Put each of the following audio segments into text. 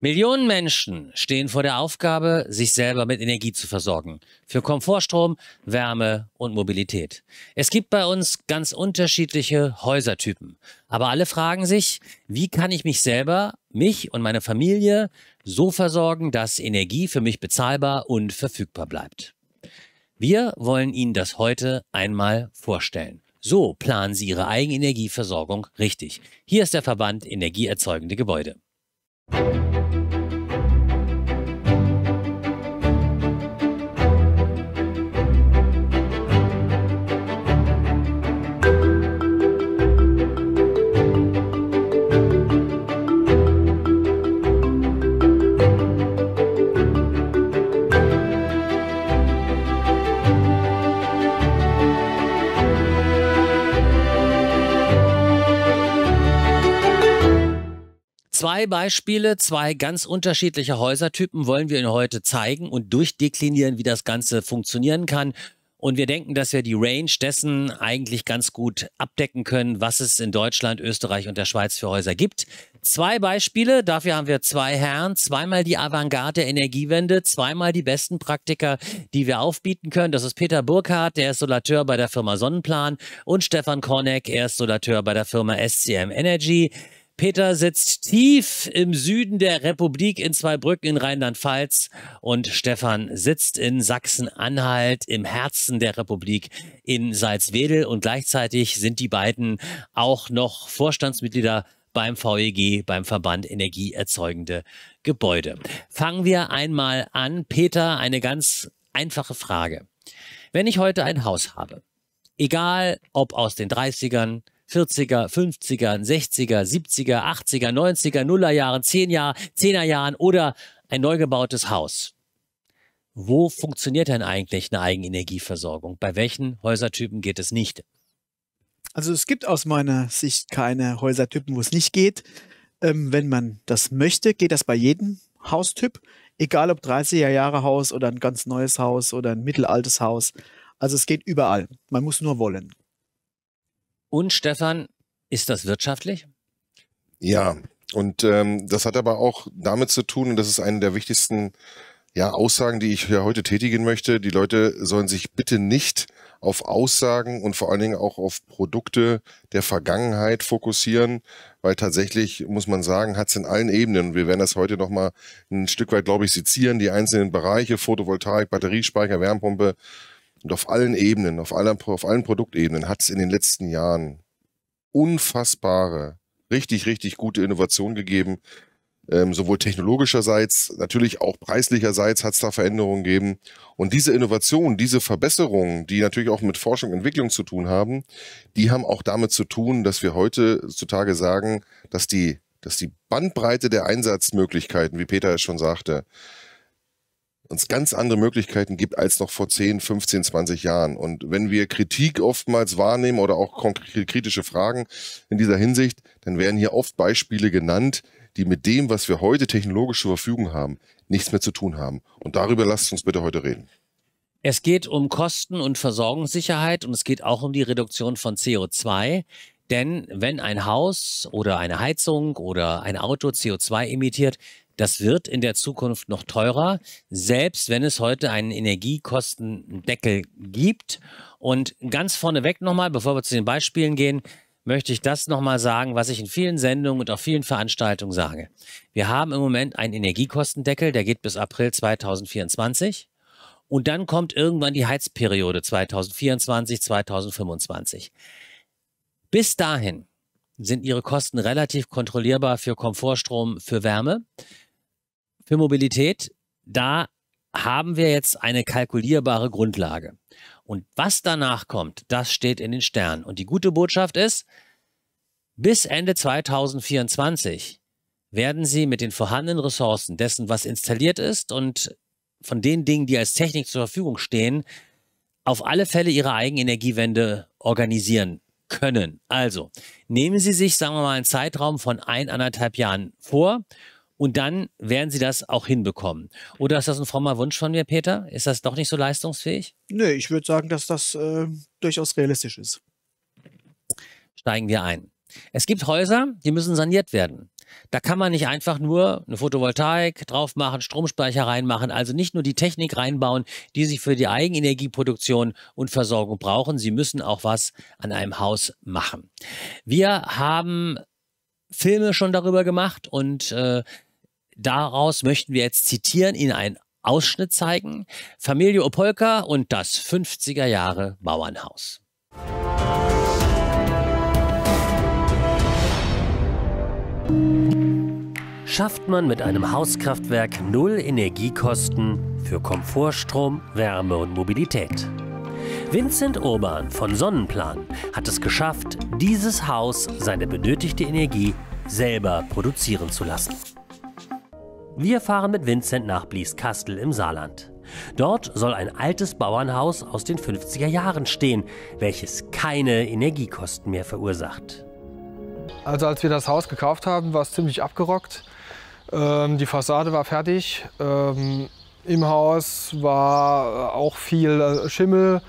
Millionen Menschen stehen vor der Aufgabe, sich selber mit Energie zu versorgen. Für Komfortstrom, Wärme und Mobilität. Es gibt bei uns ganz unterschiedliche Häusertypen. Aber alle fragen sich, wie kann ich mich selber, mich und meine Familie so versorgen, dass Energie für mich bezahlbar und verfügbar bleibt. Wir wollen Ihnen das heute einmal vorstellen. So planen Sie Ihre Eigenenergieversorgung richtig. Hier ist der Verband Energieerzeugende Gebäude. Thank you. Zwei Beispiele, zwei ganz unterschiedliche Häusertypen wollen wir Ihnen heute zeigen und durchdeklinieren, wie das Ganze funktionieren kann. Und wir denken, dass wir die Range dessen eigentlich ganz gut abdecken können, was es in Deutschland, Österreich und der Schweiz für Häuser gibt. Zwei Beispiele, dafür haben wir zwei Herren, zweimal die Avantgarde der Energiewende, zweimal die besten Praktiker, die wir aufbieten können. Das ist Peter Burkhardt, der ist Solateur bei der Firma Sonnenplan und Stefan Korneck, er ist Solateur bei der Firma SCM Energy. Peter sitzt tief im Süden der Republik in Zweibrücken in Rheinland-Pfalz und Stefan sitzt in Sachsen-Anhalt im Herzen der Republik in Salzwedel und gleichzeitig sind die beiden auch noch Vorstandsmitglieder beim VEG, beim Verband Energieerzeugende Gebäude. Fangen wir einmal an. Peter, eine ganz einfache Frage. Wenn ich heute ein Haus habe, egal ob aus den 30ern, 40er, 50er, 60er, 70er, 80er, 90er, Nullerjahren, 10 Jahr, 10er Jahren oder ein neu gebautes Haus. Wo funktioniert denn eigentlich eine Eigenenergieversorgung? Bei welchen Häusertypen geht es nicht? Also es gibt aus meiner Sicht keine Häusertypen, wo es nicht geht. Ähm, wenn man das möchte, geht das bei jedem Haustyp, egal ob 30er Jahre Haus oder ein ganz neues Haus oder ein mittelaltes Haus. Also es geht überall. Man muss nur wollen. Und Stefan, ist das wirtschaftlich? Ja, und ähm, das hat aber auch damit zu tun, und das ist eine der wichtigsten ja, Aussagen, die ich ja heute tätigen möchte. Die Leute sollen sich bitte nicht auf Aussagen und vor allen Dingen auch auf Produkte der Vergangenheit fokussieren, weil tatsächlich, muss man sagen, hat es in allen Ebenen, und wir werden das heute nochmal ein Stück weit, glaube ich, sezieren, die einzelnen Bereiche, Photovoltaik, Batteriespeicher, Wärmepumpe, und auf allen Ebenen, auf, aller, auf allen Produktebenen hat es in den letzten Jahren unfassbare, richtig, richtig gute Innovationen gegeben. Ähm, sowohl technologischerseits, natürlich auch preislicherseits hat es da Veränderungen gegeben. Und diese Innovationen, diese Verbesserungen, die natürlich auch mit Forschung und Entwicklung zu tun haben, die haben auch damit zu tun, dass wir heutzutage sagen, dass die, dass die Bandbreite der Einsatzmöglichkeiten, wie Peter es schon sagte, uns ganz andere Möglichkeiten gibt als noch vor 10, 15, 20 Jahren. Und wenn wir Kritik oftmals wahrnehmen oder auch kritische Fragen in dieser Hinsicht, dann werden hier oft Beispiele genannt, die mit dem, was wir heute technologisch zur Verfügung haben, nichts mehr zu tun haben. Und darüber lasst uns bitte heute reden. Es geht um Kosten- und Versorgungssicherheit und es geht auch um die Reduktion von CO2. Denn wenn ein Haus oder eine Heizung oder ein Auto CO2 emittiert, das wird in der Zukunft noch teurer, selbst wenn es heute einen Energiekostendeckel gibt. Und ganz vorneweg nochmal, bevor wir zu den Beispielen gehen, möchte ich das nochmal sagen, was ich in vielen Sendungen und auf vielen Veranstaltungen sage. Wir haben im Moment einen Energiekostendeckel, der geht bis April 2024. Und dann kommt irgendwann die Heizperiode 2024, 2025. Bis dahin sind ihre Kosten relativ kontrollierbar für Komfortstrom, für Wärme für Mobilität, da haben wir jetzt eine kalkulierbare Grundlage. Und was danach kommt, das steht in den Sternen. Und die gute Botschaft ist, bis Ende 2024 werden Sie mit den vorhandenen Ressourcen dessen, was installiert ist und von den Dingen, die als Technik zur Verfügung stehen, auf alle Fälle Ihre Eigenenergiewende organisieren können. Also nehmen Sie sich, sagen wir mal, einen Zeitraum von ein, anderthalb Jahren vor und dann werden sie das auch hinbekommen. Oder ist das ein frommer Wunsch von mir, Peter? Ist das doch nicht so leistungsfähig? Nee, ich würde sagen, dass das äh, durchaus realistisch ist. Steigen wir ein. Es gibt Häuser, die müssen saniert werden. Da kann man nicht einfach nur eine Photovoltaik drauf machen, Stromspeicher reinmachen, also nicht nur die Technik reinbauen, die sie für die Eigenenergieproduktion und Versorgung brauchen. Sie müssen auch was an einem Haus machen. Wir haben Filme schon darüber gemacht und äh, Daraus möchten wir jetzt zitieren, Ihnen einen Ausschnitt zeigen. Familie Opolka und das 50er Jahre Bauernhaus. Schafft man mit einem Hauskraftwerk null Energiekosten für Komfortstrom, Wärme und Mobilität. Vincent Urban von Sonnenplan hat es geschafft, dieses Haus seine benötigte Energie selber produzieren zu lassen. Wir fahren mit Vincent nach Blieskastel im Saarland. Dort soll ein altes Bauernhaus aus den 50er Jahren stehen, welches keine Energiekosten mehr verursacht. Also als wir das Haus gekauft haben, war es ziemlich abgerockt. Ähm, die Fassade war fertig. Ähm, Im Haus war auch viel äh, Schimmel,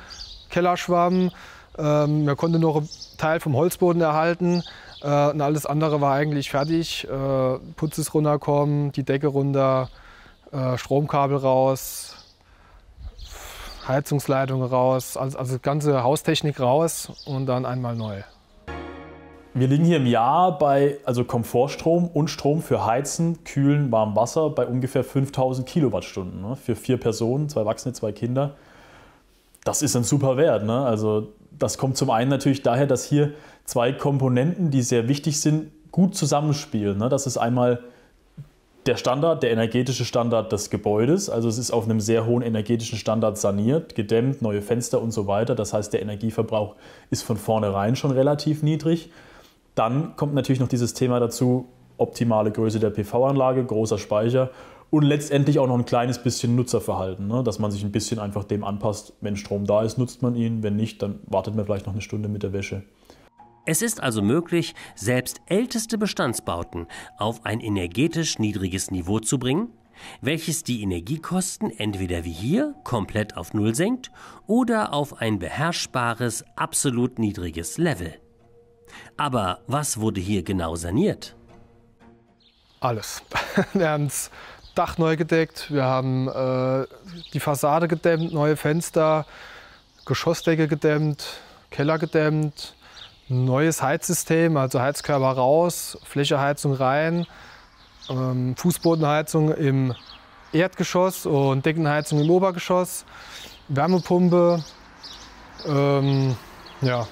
Kellerschwamm. Ähm, man konnte noch einen Teil vom Holzboden erhalten. Äh, und alles andere war eigentlich fertig. Äh, Putz ist runterkommen, die Decke runter, äh, Stromkabel raus, Heizungsleitung raus, also, also ganze Haustechnik raus und dann einmal neu. Wir liegen hier im Jahr bei also Komfortstrom und Strom für Heizen, Kühlen, Warmwasser Wasser bei ungefähr 5000 Kilowattstunden ne? für vier Personen, zwei Erwachsene, zwei Kinder. Das ist ein super Wert. Ne? Also das kommt zum einen natürlich daher, dass hier zwei Komponenten, die sehr wichtig sind, gut zusammenspielen. Ne? Das ist einmal der Standard, der energetische Standard des Gebäudes. Also es ist auf einem sehr hohen energetischen Standard saniert, gedämmt, neue Fenster und so weiter. Das heißt, der Energieverbrauch ist von vornherein schon relativ niedrig. Dann kommt natürlich noch dieses Thema dazu, optimale Größe der PV-Anlage, großer Speicher und letztendlich auch noch ein kleines bisschen Nutzerverhalten, ne? dass man sich ein bisschen einfach dem anpasst, wenn Strom da ist, nutzt man ihn, wenn nicht, dann wartet man vielleicht noch eine Stunde mit der Wäsche. Es ist also möglich, selbst älteste Bestandsbauten auf ein energetisch niedriges Niveau zu bringen, welches die Energiekosten entweder wie hier komplett auf Null senkt oder auf ein beherrschbares, absolut niedriges Level. Aber was wurde hier genau saniert? Alles. Wir haben das Dach neu gedeckt, wir haben äh, die Fassade gedämmt, neue Fenster, Geschossdecke gedämmt, Keller gedämmt, neues Heizsystem, also Heizkörper raus, Flächeheizung rein, ähm, Fußbodenheizung im Erdgeschoss und Deckenheizung im Obergeschoss, Wärmepumpe, ähm, ja,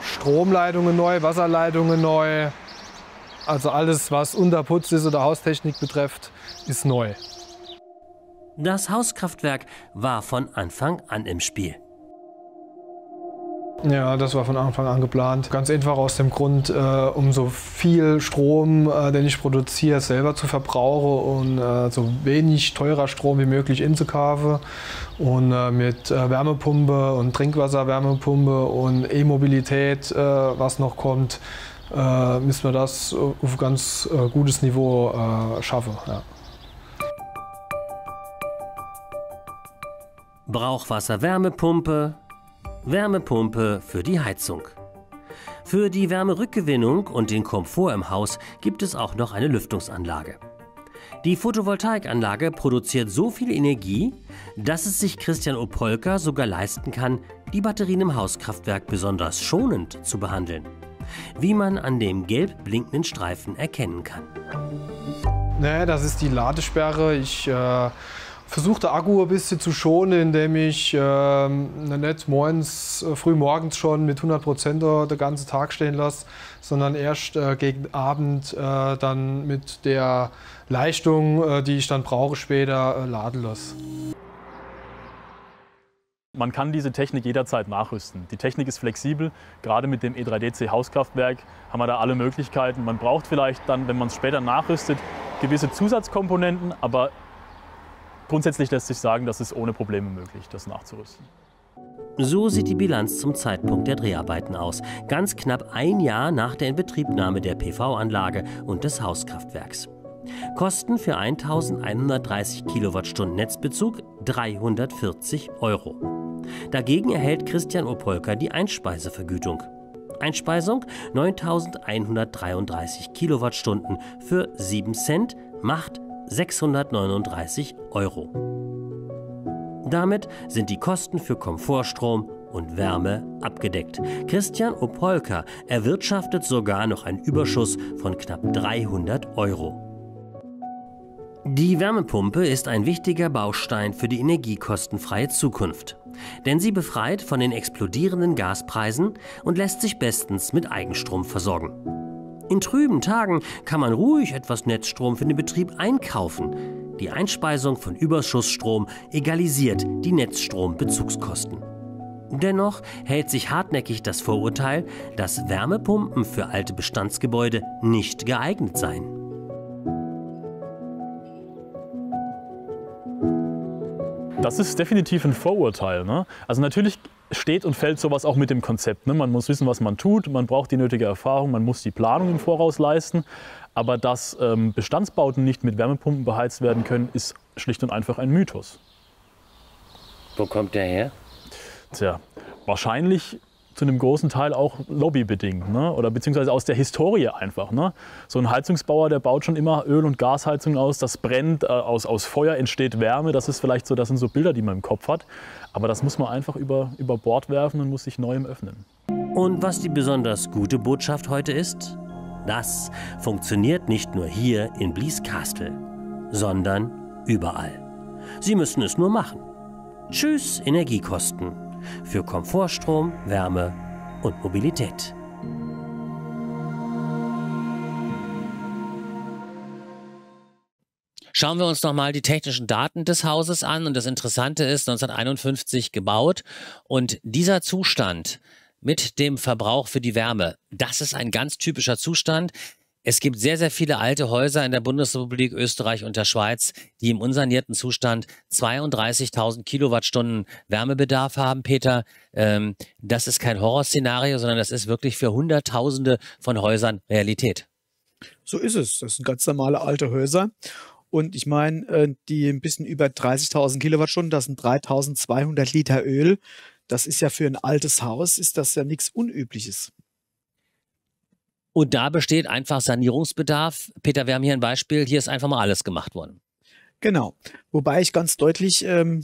Stromleitungen neu, Wasserleitungen neu. Also alles, was Unterputz ist oder Haustechnik betrifft, ist neu. Das Hauskraftwerk war von Anfang an im Spiel. Ja, das war von Anfang an geplant. Ganz einfach aus dem Grund, äh, um so viel Strom, äh, den ich produziere, selber zu verbrauchen und äh, so wenig teurer Strom wie möglich inzukaufen. Und äh, mit äh, Wärmepumpe und Trinkwasserwärmepumpe und E-Mobilität, äh, was noch kommt, müssen wir das auf ganz gutes Niveau schaffen. Ja. Brauchwasser-Wärmepumpe, Wärmepumpe für die Heizung. Für die Wärmerückgewinnung und den Komfort im Haus gibt es auch noch eine Lüftungsanlage. Die Photovoltaikanlage produziert so viel Energie, dass es sich Christian Opolka sogar leisten kann, die Batterien im Hauskraftwerk besonders schonend zu behandeln. Wie man an dem gelb blinkenden Streifen erkennen kann. Nee, das ist die Ladesperre. Ich äh versuchte Akku ein bisschen zu schonen, indem ich ähm, nicht morgens, äh, früh morgens schon mit 100 den ganzen Tag stehen lasse, sondern erst äh, gegen Abend äh, dann mit der Leistung, äh, die ich dann brauche, später äh, laden lasse. Man kann diese Technik jederzeit nachrüsten. Die Technik ist flexibel. Gerade mit dem E3DC Hauskraftwerk haben wir da alle Möglichkeiten. Man braucht vielleicht dann, wenn man es später nachrüstet, gewisse Zusatzkomponenten, aber grundsätzlich lässt sich sagen, dass es ohne Probleme möglich, ist, das nachzurüsten. So sieht die Bilanz zum Zeitpunkt der Dreharbeiten aus. Ganz knapp ein Jahr nach der Inbetriebnahme der PV-Anlage und des Hauskraftwerks. Kosten für 1130 Kilowattstunden Netzbezug 340 Euro. Dagegen erhält Christian Opolka die Einspeisevergütung. Einspeisung 9133 Kilowattstunden für 7 Cent macht 639 Euro. Damit sind die Kosten für Komfortstrom und Wärme abgedeckt. Christian Opolka erwirtschaftet sogar noch einen Überschuss von knapp 300 Euro. Die Wärmepumpe ist ein wichtiger Baustein für die energiekostenfreie Zukunft. Denn sie befreit von den explodierenden Gaspreisen und lässt sich bestens mit Eigenstrom versorgen. In trüben Tagen kann man ruhig etwas Netzstrom für den Betrieb einkaufen. Die Einspeisung von Überschussstrom egalisiert die Netzstrombezugskosten. Dennoch hält sich hartnäckig das Vorurteil, dass Wärmepumpen für alte Bestandsgebäude nicht geeignet seien. Das ist definitiv ein Vorurteil. Ne? Also natürlich steht und fällt sowas auch mit dem Konzept. Ne? Man muss wissen, was man tut, man braucht die nötige Erfahrung, man muss die Planung im Voraus leisten. Aber dass ähm, Bestandsbauten nicht mit Wärmepumpen beheizt werden können, ist schlicht und einfach ein Mythos. Wo kommt der her? Tja, wahrscheinlich zu einem großen Teil auch lobbybedingt ne? oder beziehungsweise aus der Historie einfach. Ne? So ein Heizungsbauer, der baut schon immer Öl- und Gasheizung aus, das brennt, äh, aus, aus Feuer entsteht Wärme. Das ist vielleicht so, das sind so Bilder, die man im Kopf hat. Aber das muss man einfach über, über Bord werfen und muss sich neuem öffnen. Und was die besonders gute Botschaft heute ist? Das funktioniert nicht nur hier in Blieskastel, sondern überall. Sie müssen es nur machen. Tschüss Energiekosten. Für Komfortstrom, Wärme und Mobilität. Schauen wir uns nochmal die technischen Daten des Hauses an. Und das Interessante ist, 1951 gebaut. Und dieser Zustand mit dem Verbrauch für die Wärme, das ist ein ganz typischer Zustand, es gibt sehr, sehr viele alte Häuser in der Bundesrepublik Österreich und der Schweiz, die im unsanierten Zustand 32.000 Kilowattstunden Wärmebedarf haben, Peter. Ähm, das ist kein Horrorszenario, sondern das ist wirklich für Hunderttausende von Häusern Realität. So ist es. Das sind ganz normale alte Häuser. Und ich meine, äh, die ein bisschen über 30.000 Kilowattstunden, das sind 3.200 Liter Öl. Das ist ja für ein altes Haus, ist das ja nichts Unübliches. Und da besteht einfach Sanierungsbedarf. Peter, wir haben hier ein Beispiel, hier ist einfach mal alles gemacht worden. Genau. Wobei ich ganz deutlich ähm,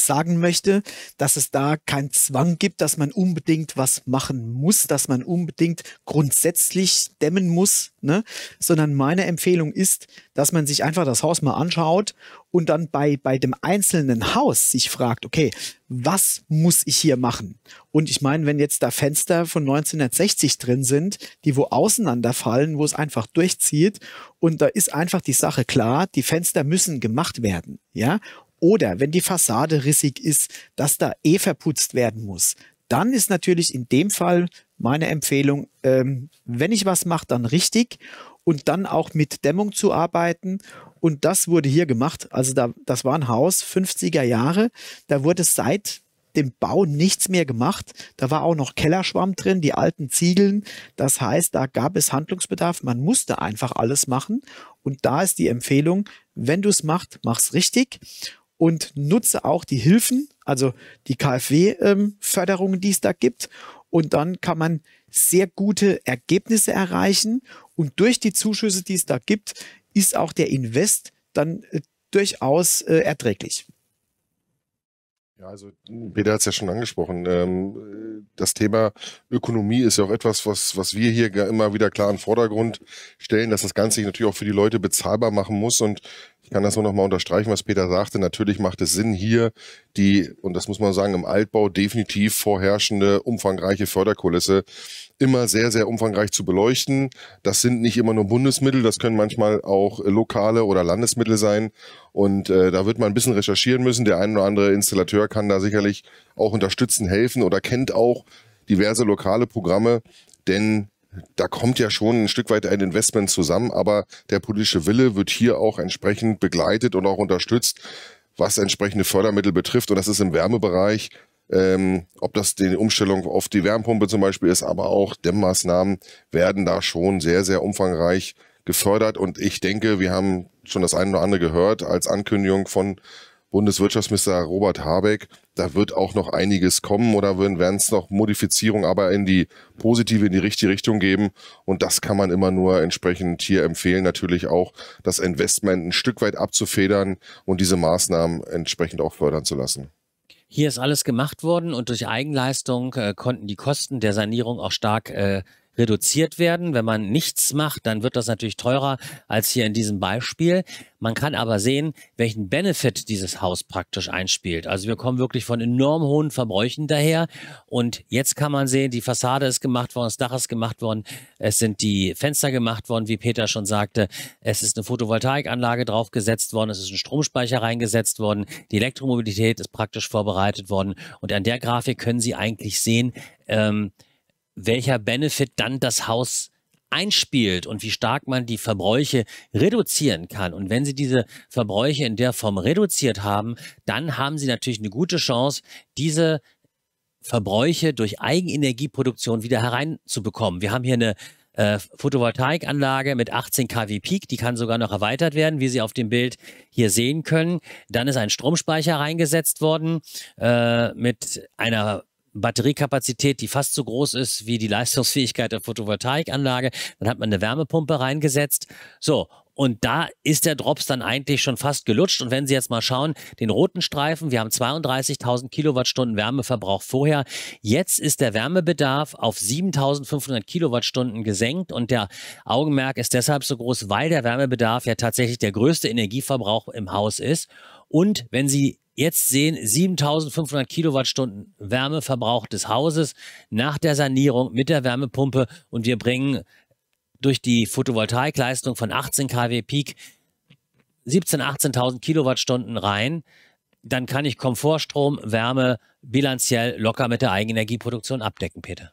sagen möchte, dass es da keinen Zwang gibt, dass man unbedingt was machen muss, dass man unbedingt grundsätzlich dämmen muss, ne? sondern meine Empfehlung ist, dass man sich einfach das Haus mal anschaut und dann bei, bei dem einzelnen Haus sich fragt, okay, was muss ich hier machen? Und ich meine, wenn jetzt da Fenster von 1960 drin sind, die wo auseinanderfallen, wo es einfach durchzieht und da ist einfach die Sache klar, die Fenster müssen gemacht werden, ja? Oder wenn die Fassade rissig ist, dass da eh verputzt werden muss. Dann ist natürlich in dem Fall meine Empfehlung, ähm, wenn ich was mache, dann richtig und dann auch mit Dämmung zu arbeiten. Und das wurde hier gemacht. Also da, das war ein Haus 50er Jahre. Da wurde seit dem Bau nichts mehr gemacht. Da war auch noch Kellerschwamm drin, die alten Ziegeln. Das heißt, da gab es Handlungsbedarf. Man musste einfach alles machen. Und da ist die Empfehlung, wenn du es machst, mach's richtig und nutze auch die Hilfen, also die KfW-Förderungen, ähm, die es da gibt. Und dann kann man sehr gute Ergebnisse erreichen. Und durch die Zuschüsse, die es da gibt, ist auch der Invest dann äh, durchaus äh, erträglich. Ja, also Peter hat es ja schon angesprochen. Ähm, das Thema Ökonomie ist ja auch etwas, was, was wir hier immer wieder klar in den Vordergrund stellen, dass das Ganze sich natürlich auch für die Leute bezahlbar machen muss. Und ich kann das nur nochmal unterstreichen, was Peter sagte. Natürlich macht es Sinn, hier die, und das muss man sagen, im Altbau definitiv vorherrschende, umfangreiche Förderkulisse immer sehr, sehr umfangreich zu beleuchten. Das sind nicht immer nur Bundesmittel, das können manchmal auch lokale oder Landesmittel sein. Und äh, da wird man ein bisschen recherchieren müssen. Der ein oder andere Installateur kann da sicherlich auch unterstützen, helfen oder kennt auch diverse lokale Programme. Denn da kommt ja schon ein Stück weit ein Investment zusammen, aber der politische Wille wird hier auch entsprechend begleitet und auch unterstützt, was entsprechende Fördermittel betrifft. Und das ist im Wärmebereich, ähm, ob das die Umstellung auf die Wärmepumpe zum Beispiel ist, aber auch Dämmmaßnahmen werden da schon sehr, sehr umfangreich gefördert. Und ich denke, wir haben schon das eine oder andere gehört als Ankündigung von Bundeswirtschaftsminister Robert Habeck, da wird auch noch einiges kommen oder werden es noch Modifizierungen, aber in die positive, in die richtige Richtung geben. Und das kann man immer nur entsprechend hier empfehlen, natürlich auch das Investment ein Stück weit abzufedern und diese Maßnahmen entsprechend auch fördern zu lassen. Hier ist alles gemacht worden und durch Eigenleistung äh, konnten die Kosten der Sanierung auch stark äh, reduziert werden. Wenn man nichts macht, dann wird das natürlich teurer als hier in diesem Beispiel. Man kann aber sehen, welchen Benefit dieses Haus praktisch einspielt. Also wir kommen wirklich von enorm hohen Verbräuchen daher. Und jetzt kann man sehen, die Fassade ist gemacht worden, das Dach ist gemacht worden, es sind die Fenster gemacht worden, wie Peter schon sagte. Es ist eine Photovoltaikanlage draufgesetzt worden, es ist ein Stromspeicher reingesetzt worden, die Elektromobilität ist praktisch vorbereitet worden. Und an der Grafik können Sie eigentlich sehen, ähm, welcher Benefit dann das Haus einspielt und wie stark man die Verbräuche reduzieren kann. Und wenn Sie diese Verbräuche in der Form reduziert haben, dann haben Sie natürlich eine gute Chance, diese Verbräuche durch Eigenenergieproduktion wieder hereinzubekommen. Wir haben hier eine äh, Photovoltaikanlage mit 18 kW Peak, die kann sogar noch erweitert werden, wie Sie auf dem Bild hier sehen können. Dann ist ein Stromspeicher reingesetzt worden äh, mit einer Batteriekapazität, die fast so groß ist wie die Leistungsfähigkeit der Photovoltaikanlage. Dann hat man eine Wärmepumpe reingesetzt. So, und da ist der Drops dann eigentlich schon fast gelutscht. Und wenn Sie jetzt mal schauen, den roten Streifen, wir haben 32.000 Kilowattstunden Wärmeverbrauch vorher. Jetzt ist der Wärmebedarf auf 7.500 Kilowattstunden gesenkt. Und der Augenmerk ist deshalb so groß, weil der Wärmebedarf ja tatsächlich der größte Energieverbrauch im Haus ist. Und wenn Sie jetzt sehen, 7500 Kilowattstunden Wärmeverbrauch des Hauses nach der Sanierung mit der Wärmepumpe und wir bringen durch die Photovoltaikleistung von 18 kW Peak 17.000, 18.000 Kilowattstunden rein, dann kann ich Komfortstrom, Wärme bilanziell locker mit der Eigenenergieproduktion abdecken, Peter.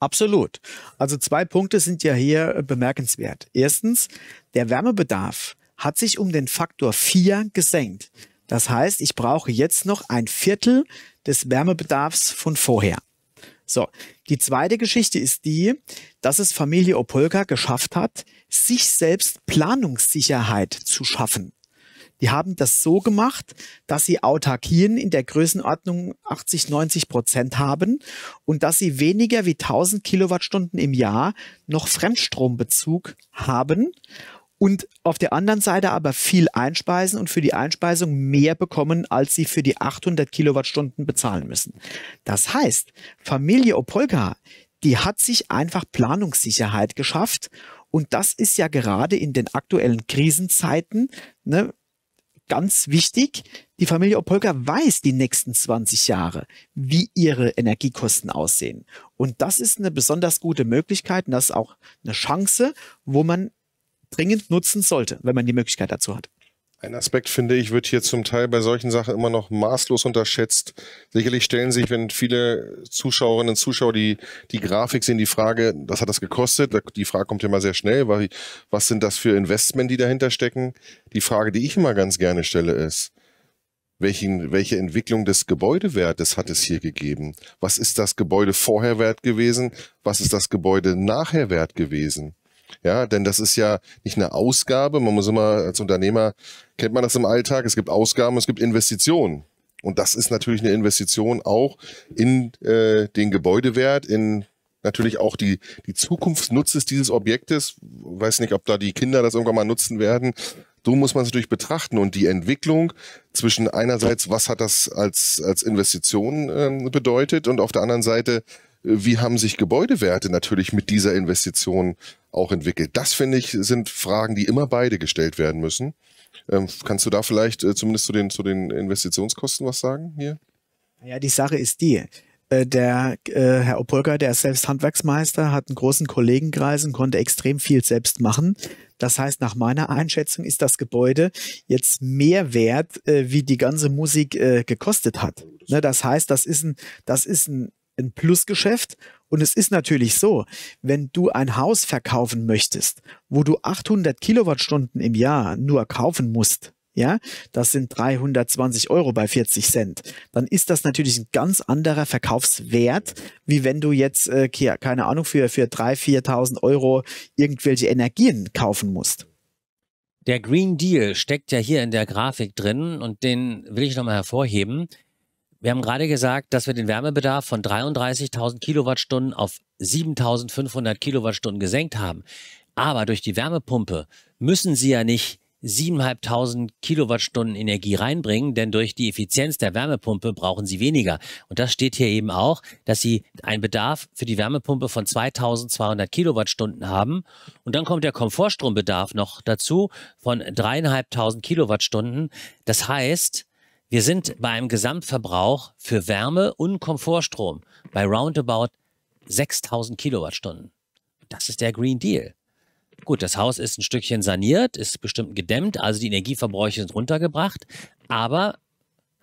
Absolut. Also zwei Punkte sind ja hier äh, bemerkenswert. Erstens, der Wärmebedarf hat sich um den Faktor 4 gesenkt. Das heißt, ich brauche jetzt noch ein Viertel des Wärmebedarfs von vorher. So, die zweite Geschichte ist die, dass es Familie Opolka geschafft hat, sich selbst Planungssicherheit zu schaffen. Die haben das so gemacht, dass sie Autarkien in der Größenordnung 80, 90 Prozent haben und dass sie weniger wie 1000 Kilowattstunden im Jahr noch Fremdstrombezug haben und auf der anderen Seite aber viel einspeisen und für die Einspeisung mehr bekommen, als sie für die 800 Kilowattstunden bezahlen müssen. Das heißt, Familie Opolka, die hat sich einfach Planungssicherheit geschafft und das ist ja gerade in den aktuellen Krisenzeiten ne, ganz wichtig. Die Familie Opolka weiß die nächsten 20 Jahre, wie ihre Energiekosten aussehen. Und das ist eine besonders gute Möglichkeit und das ist auch eine Chance, wo man dringend nutzen sollte, wenn man die Möglichkeit dazu hat. Ein Aspekt, finde ich, wird hier zum Teil bei solchen Sachen immer noch maßlos unterschätzt. Sicherlich stellen sich, wenn viele Zuschauerinnen und Zuschauer die, die Grafik sehen, die Frage, was hat das gekostet? Die Frage kommt ja immer sehr schnell, was sind das für Investment, die dahinter stecken? Die Frage, die ich immer ganz gerne stelle, ist, welchen, welche Entwicklung des Gebäudewertes hat es hier gegeben? Was ist das Gebäude vorher wert gewesen? Was ist das Gebäude nachher wert gewesen? Ja, denn das ist ja nicht eine Ausgabe. Man muss immer als Unternehmer kennt man das im Alltag. Es gibt Ausgaben, es gibt Investitionen. Und das ist natürlich eine Investition auch in äh, den Gebäudewert, in natürlich auch die, die Zukunftsnutzes dieses Objektes. Weiß nicht, ob da die Kinder das irgendwann mal nutzen werden. So muss man es natürlich betrachten und die Entwicklung zwischen einerseits, was hat das als, als Investition äh, bedeutet und auf der anderen Seite, wie haben sich Gebäudewerte natürlich mit dieser Investition auch entwickelt? Das finde ich sind Fragen, die immer beide gestellt werden müssen. Ähm, kannst du da vielleicht äh, zumindest zu den, zu den Investitionskosten was sagen hier? Ja, die Sache ist die. Äh, der äh, Herr Opolka, der ist selbst Handwerksmeister, hat einen großen Kollegenkreis und konnte extrem viel selbst machen. Das heißt, nach meiner Einschätzung ist das Gebäude jetzt mehr wert, äh, wie die ganze Musik äh, gekostet hat. Ne, das heißt, das ist ein, das ist ein ein Plusgeschäft. Und es ist natürlich so, wenn du ein Haus verkaufen möchtest, wo du 800 Kilowattstunden im Jahr nur kaufen musst, ja, das sind 320 Euro bei 40 Cent, dann ist das natürlich ein ganz anderer Verkaufswert, wie wenn du jetzt, äh, keine Ahnung, für, für 3.000, 4.000 Euro irgendwelche Energien kaufen musst. Der Green Deal steckt ja hier in der Grafik drin und den will ich nochmal hervorheben. Wir haben gerade gesagt, dass wir den Wärmebedarf von 33.000 Kilowattstunden auf 7.500 Kilowattstunden gesenkt haben. Aber durch die Wärmepumpe müssen Sie ja nicht 7.500 Kilowattstunden Energie reinbringen, denn durch die Effizienz der Wärmepumpe brauchen Sie weniger. Und das steht hier eben auch, dass Sie einen Bedarf für die Wärmepumpe von 2.200 Kilowattstunden haben. Und dann kommt der Komfortstrombedarf noch dazu von 3.500 Kilowattstunden. Das heißt, wir sind bei einem Gesamtverbrauch für Wärme und Komfortstrom bei roundabout 6000 Kilowattstunden. Das ist der Green Deal. Gut, das Haus ist ein Stückchen saniert, ist bestimmt gedämmt, also die Energieverbräuche sind runtergebracht. Aber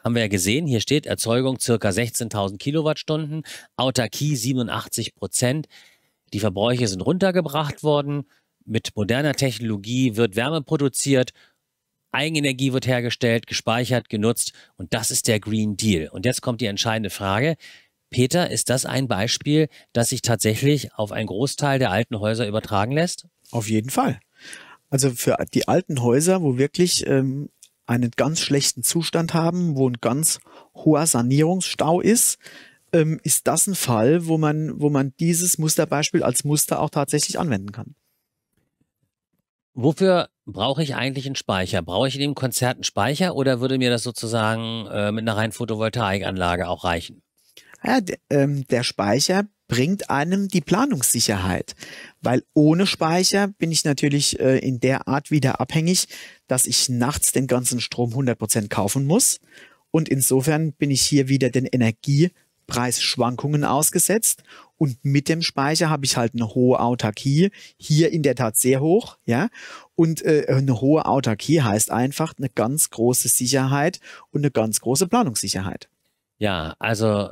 haben wir ja gesehen, hier steht Erzeugung circa 16.000 Kilowattstunden, Autarkie 87 Prozent. Die Verbräuche sind runtergebracht worden. Mit moderner Technologie wird Wärme produziert Eigenenergie wird hergestellt, gespeichert, genutzt und das ist der Green Deal. Und jetzt kommt die entscheidende Frage. Peter, ist das ein Beispiel, das sich tatsächlich auf einen Großteil der alten Häuser übertragen lässt? Auf jeden Fall. Also für die alten Häuser, wo wirklich ähm, einen ganz schlechten Zustand haben, wo ein ganz hoher Sanierungsstau ist, ähm, ist das ein Fall, wo man, wo man dieses Musterbeispiel als Muster auch tatsächlich anwenden kann. Wofür Brauche ich eigentlich einen Speicher? Brauche ich in dem Konzert einen Speicher oder würde mir das sozusagen äh, mit einer reinen Photovoltaikanlage auch reichen? Ja, ähm, der Speicher bringt einem die Planungssicherheit, weil ohne Speicher bin ich natürlich äh, in der Art wieder abhängig, dass ich nachts den ganzen Strom 100% kaufen muss und insofern bin ich hier wieder den Energiepreisschwankungen ausgesetzt und mit dem Speicher habe ich halt eine hohe Autarkie, hier in der Tat sehr hoch, ja, und äh, eine hohe Autarkie heißt einfach eine ganz große Sicherheit und eine ganz große Planungssicherheit. Ja, also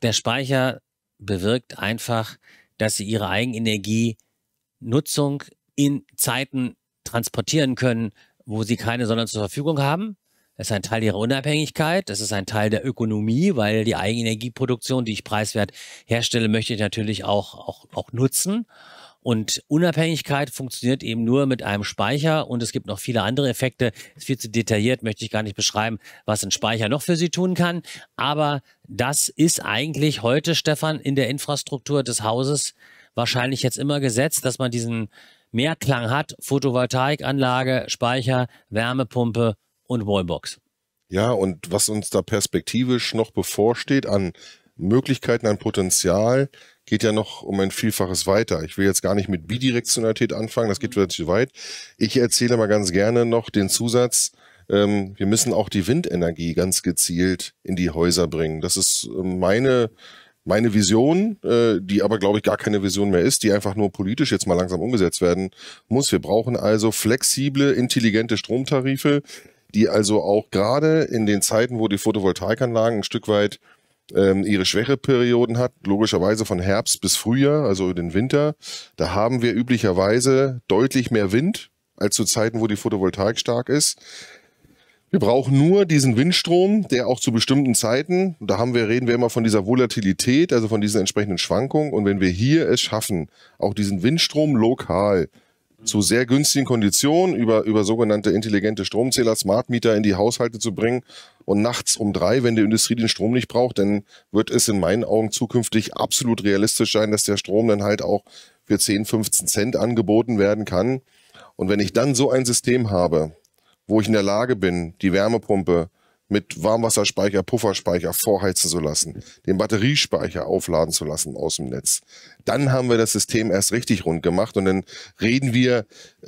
der Speicher bewirkt einfach, dass sie ihre Eigenenergienutzung in Zeiten transportieren können, wo sie keine Sonne zur Verfügung haben. Das ist ein Teil ihrer Unabhängigkeit, das ist ein Teil der Ökonomie, weil die Eigenenergieproduktion, die ich preiswert herstelle, möchte ich natürlich auch, auch, auch nutzen. Und Unabhängigkeit funktioniert eben nur mit einem Speicher und es gibt noch viele andere Effekte. Ist viel zu detailliert, möchte ich gar nicht beschreiben, was ein Speicher noch für Sie tun kann. Aber das ist eigentlich heute, Stefan, in der Infrastruktur des Hauses wahrscheinlich jetzt immer gesetzt, dass man diesen Mehrklang hat. Photovoltaikanlage, Speicher, Wärmepumpe und Wallbox. Ja, und was uns da perspektivisch noch bevorsteht an Möglichkeiten, an Potenzial, geht ja noch um ein Vielfaches weiter. Ich will jetzt gar nicht mit Bidirektionalität anfangen, das geht wieder mhm. zu weit. Ich erzähle mal ganz gerne noch den Zusatz, ähm, wir müssen auch die Windenergie ganz gezielt in die Häuser bringen. Das ist äh, meine meine Vision, äh, die aber, glaube ich, gar keine Vision mehr ist, die einfach nur politisch jetzt mal langsam umgesetzt werden muss. Wir brauchen also flexible, intelligente Stromtarife, die also auch gerade in den Zeiten, wo die Photovoltaikanlagen ein Stück weit ähm, ihre Schwächeperioden hat, logischerweise von Herbst bis Frühjahr, also den Winter. Da haben wir üblicherweise deutlich mehr Wind als zu Zeiten, wo die Photovoltaik stark ist. Wir brauchen nur diesen Windstrom, der auch zu bestimmten Zeiten, da haben wir, reden wir immer von dieser Volatilität, also von diesen entsprechenden Schwankungen. Und wenn wir hier es schaffen, auch diesen Windstrom lokal zu sehr günstigen Konditionen über, über sogenannte intelligente Stromzähler, Smart Meter in die Haushalte zu bringen und nachts um drei, wenn die Industrie den Strom nicht braucht, dann wird es in meinen Augen zukünftig absolut realistisch sein, dass der Strom dann halt auch für 10, 15 Cent angeboten werden kann. Und wenn ich dann so ein System habe, wo ich in der Lage bin, die Wärmepumpe mit Warmwasserspeicher, Pufferspeicher vorheizen zu lassen, den Batteriespeicher aufladen zu lassen aus dem Netz. Dann haben wir das System erst richtig rund gemacht und dann reden wir äh,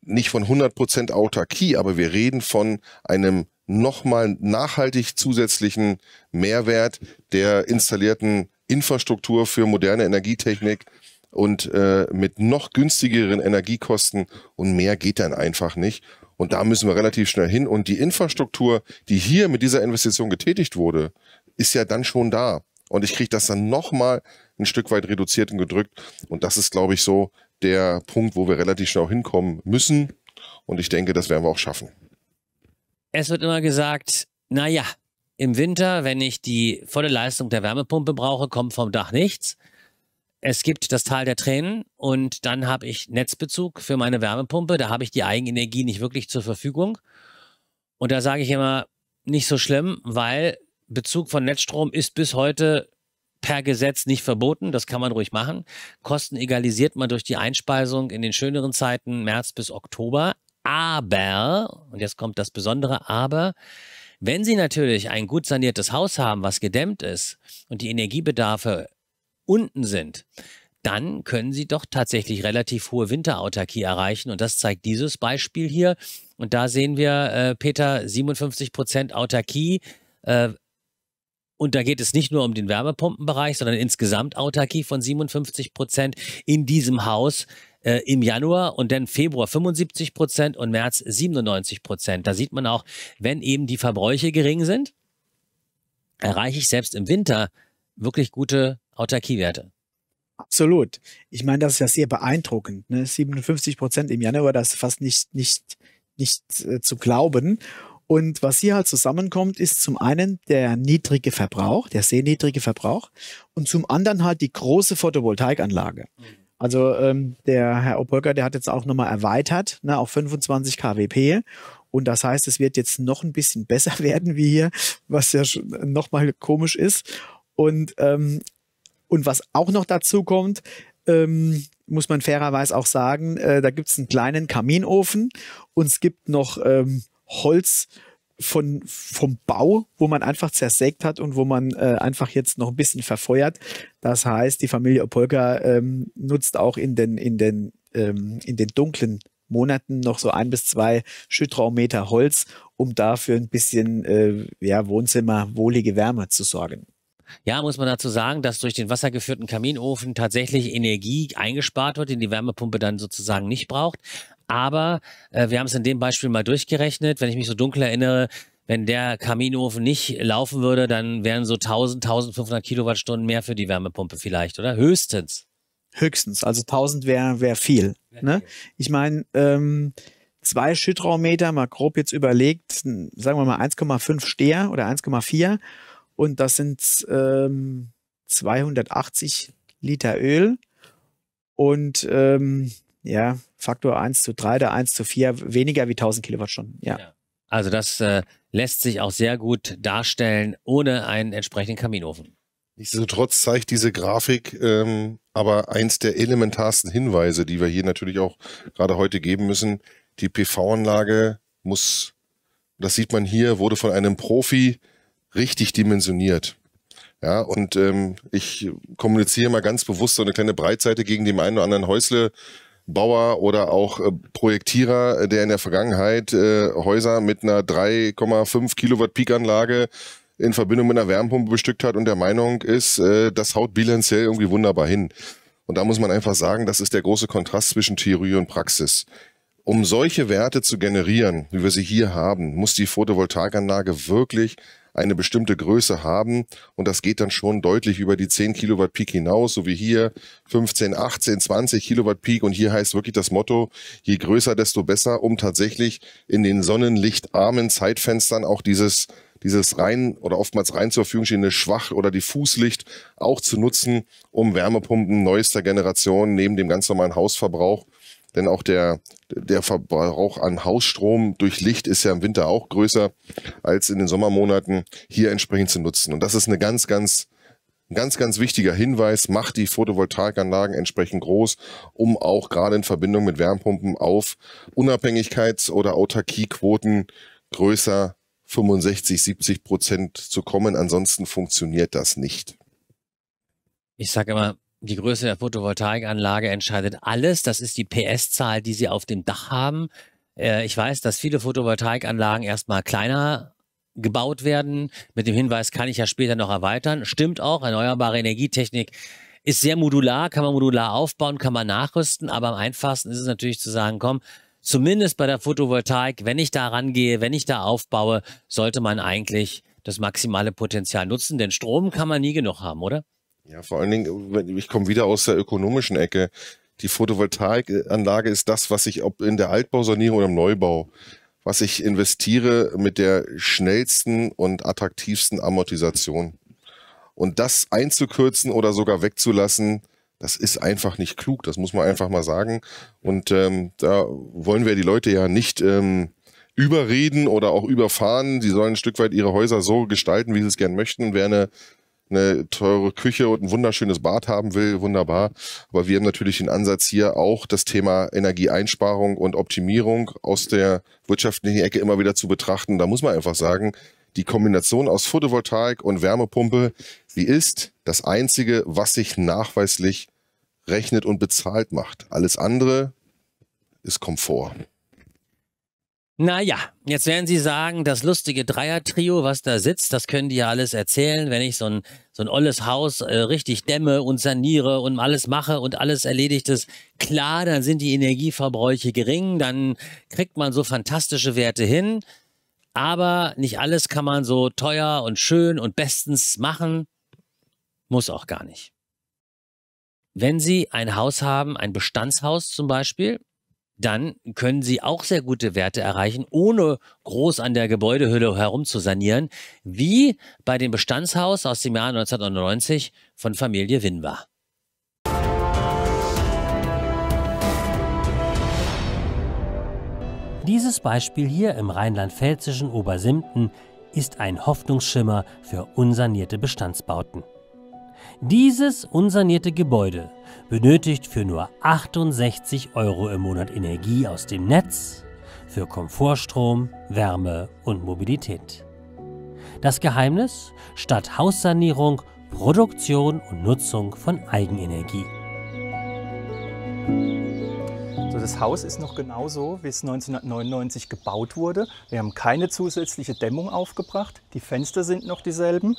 nicht von 100% Autarkie, aber wir reden von einem nochmal nachhaltig zusätzlichen Mehrwert der installierten Infrastruktur für moderne Energietechnik und äh, mit noch günstigeren Energiekosten und mehr geht dann einfach nicht. Und da müssen wir relativ schnell hin. Und die Infrastruktur, die hier mit dieser Investition getätigt wurde, ist ja dann schon da. Und ich kriege das dann nochmal ein Stück weit reduziert und gedrückt. Und das ist, glaube ich, so der Punkt, wo wir relativ schnell hinkommen müssen. Und ich denke, das werden wir auch schaffen es wird immer gesagt, naja, im Winter, wenn ich die volle Leistung der Wärmepumpe brauche, kommt vom Dach nichts. Es gibt das Tal der Tränen und dann habe ich Netzbezug für meine Wärmepumpe. Da habe ich die Eigenenergie nicht wirklich zur Verfügung. Und da sage ich immer, nicht so schlimm, weil Bezug von Netzstrom ist bis heute per Gesetz nicht verboten. Das kann man ruhig machen. Kosten egalisiert man durch die Einspeisung in den schöneren Zeiten März bis Oktober. Aber, und jetzt kommt das Besondere, aber wenn Sie natürlich ein gut saniertes Haus haben, was gedämmt ist und die Energiebedarfe unten sind, dann können Sie doch tatsächlich relativ hohe Winterautarkie erreichen. Und das zeigt dieses Beispiel hier. Und da sehen wir, äh, Peter, 57 Prozent Autarkie. Äh, und da geht es nicht nur um den Wärmepumpenbereich, sondern insgesamt Autarkie von 57 Prozent in diesem Haus äh, im Januar und dann Februar 75 Prozent und März 97 Prozent. Da sieht man auch, wenn eben die Verbräuche gering sind, erreiche ich selbst im Winter wirklich gute Autarkiewerte. Absolut. Ich meine, das ist ja sehr beeindruckend. Ne? 57 Prozent im Januar, das ist fast nicht, nicht, nicht äh, zu glauben. Und was hier halt zusammenkommt, ist zum einen der niedrige Verbrauch, der sehr niedrige Verbrauch und zum anderen halt die große Photovoltaikanlage. Mhm. Also ähm, der Herr Opolker, der hat jetzt auch nochmal erweitert, ne, auf 25 kWp. Und das heißt, es wird jetzt noch ein bisschen besser werden wie hier, was ja schon nochmal komisch ist. Und, ähm, und was auch noch dazu kommt, ähm, muss man fairerweise auch sagen, äh, da gibt es einen kleinen Kaminofen und es gibt noch ähm, Holz von, vom Bau, wo man einfach zersägt hat und wo man äh, einfach jetzt noch ein bisschen verfeuert. Das heißt, die Familie Opolka ähm, nutzt auch in den, in den, ähm, in den dunklen Monaten noch so ein bis zwei Schüttraummeter Holz, um dafür ein bisschen äh, ja, Wohnzimmer wohlige Wärme zu sorgen. Ja, muss man dazu sagen, dass durch den wassergeführten Kaminofen tatsächlich Energie eingespart wird, den die Wärmepumpe dann sozusagen nicht braucht. Aber äh, wir haben es in dem Beispiel mal durchgerechnet. Wenn ich mich so dunkel erinnere, wenn der Kaminofen nicht laufen würde, dann wären so 1000, 1500 Kilowattstunden mehr für die Wärmepumpe vielleicht, oder? Höchstens. Höchstens. Also 1000 wäre wär viel. ne? Ich meine, ähm, zwei Schüttraummeter, mal grob jetzt überlegt, sagen wir mal 1,5 Steher oder 1,4 und das sind ähm, 280 Liter Öl und ähm, ja, Faktor 1 zu 3 oder 1 zu 4, weniger wie 1000 Kilowattstunden. Ja. ja. Also das äh, lässt sich auch sehr gut darstellen ohne einen entsprechenden Kaminofen. Nichtsdestotrotz zeigt diese Grafik ähm, aber eins der elementarsten Hinweise, die wir hier natürlich auch gerade heute geben müssen. Die PV-Anlage muss, das sieht man hier, wurde von einem Profi richtig dimensioniert. Ja, und ähm, ich kommuniziere mal ganz bewusst so eine kleine Breitseite gegen den einen oder anderen Häusle, Bauer oder auch äh, Projektierer, äh, der in der Vergangenheit äh, Häuser mit einer 3,5 Kilowatt Peak-Anlage in Verbindung mit einer Wärmepumpe bestückt hat und der Meinung ist, äh, das haut bilanziell irgendwie wunderbar hin. Und da muss man einfach sagen, das ist der große Kontrast zwischen Theorie und Praxis. Um solche Werte zu generieren, wie wir sie hier haben, muss die Photovoltaikanlage wirklich eine bestimmte Größe haben und das geht dann schon deutlich über die 10 Kilowatt Peak hinaus, so wie hier 15, 18, 20 Kilowatt Peak und hier heißt wirklich das Motto, je größer, desto besser, um tatsächlich in den sonnenlichtarmen Zeitfenstern auch dieses dieses rein oder oftmals rein zur Verfügung stehende Schwach- oder Diffuslicht auch zu nutzen, um Wärmepumpen neuester Generation neben dem ganz normalen Hausverbrauch denn auch der, der Verbrauch an Hausstrom durch Licht ist ja im Winter auch größer als in den Sommermonaten hier entsprechend zu nutzen. Und das ist eine ganz, ganz ganz, ganz wichtiger Hinweis, macht die Photovoltaikanlagen entsprechend groß, um auch gerade in Verbindung mit Wärmepumpen auf Unabhängigkeits- oder Autarkiequoten größer 65, 70 Prozent zu kommen. Ansonsten funktioniert das nicht. Ich sage immer, die Größe der Photovoltaikanlage entscheidet alles. Das ist die PS-Zahl, die Sie auf dem Dach haben. Äh, ich weiß, dass viele Photovoltaikanlagen erstmal kleiner gebaut werden. Mit dem Hinweis kann ich ja später noch erweitern. Stimmt auch, erneuerbare Energietechnik ist sehr modular, kann man modular aufbauen, kann man nachrüsten, aber am einfachsten ist es natürlich zu sagen, komm, zumindest bei der Photovoltaik, wenn ich da rangehe, wenn ich da aufbaue, sollte man eigentlich das maximale Potenzial nutzen, denn Strom kann man nie genug haben, oder? Ja, vor allen Dingen, ich komme wieder aus der ökonomischen Ecke. Die Photovoltaikanlage ist das, was ich, ob in der Altbausanierung oder im Neubau, was ich investiere mit der schnellsten und attraktivsten Amortisation. Und das einzukürzen oder sogar wegzulassen, das ist einfach nicht klug. Das muss man einfach mal sagen. Und ähm, da wollen wir die Leute ja nicht ähm, überreden oder auch überfahren. Sie sollen ein Stück weit ihre Häuser so gestalten, wie sie es gern möchten. Wer eine eine teure Küche und ein wunderschönes Bad haben will, wunderbar. Aber wir haben natürlich den Ansatz hier auch das Thema Energieeinsparung und Optimierung aus der wirtschaftlichen Ecke immer wieder zu betrachten. Da muss man einfach sagen, die Kombination aus Photovoltaik und Wärmepumpe, sie ist das Einzige, was sich nachweislich rechnet und bezahlt macht. Alles andere ist Komfort. Naja, jetzt werden Sie sagen, das lustige Dreier-Trio, was da sitzt, das können die ja alles erzählen, wenn ich so ein, so ein olles Haus äh, richtig dämme und saniere und alles mache und alles erledigt ist. Klar, dann sind die Energieverbräuche gering, dann kriegt man so fantastische Werte hin. Aber nicht alles kann man so teuer und schön und bestens machen. Muss auch gar nicht. Wenn Sie ein Haus haben, ein Bestandshaus zum Beispiel, dann können Sie auch sehr gute Werte erreichen, ohne groß an der Gebäudehülle herumzusanieren, wie bei dem Bestandshaus aus dem Jahr 1999 von Familie Winwar. Dieses Beispiel hier im rheinland-pfälzischen Obersimten ist ein Hoffnungsschimmer für unsanierte Bestandsbauten. Dieses unsanierte Gebäude benötigt für nur 68 Euro im Monat Energie aus dem Netz für Komfortstrom, Wärme und Mobilität. Das Geheimnis? Statt Haussanierung, Produktion und Nutzung von Eigenenergie. So, das Haus ist noch genauso, wie es 1999 gebaut wurde. Wir haben keine zusätzliche Dämmung aufgebracht. Die Fenster sind noch dieselben.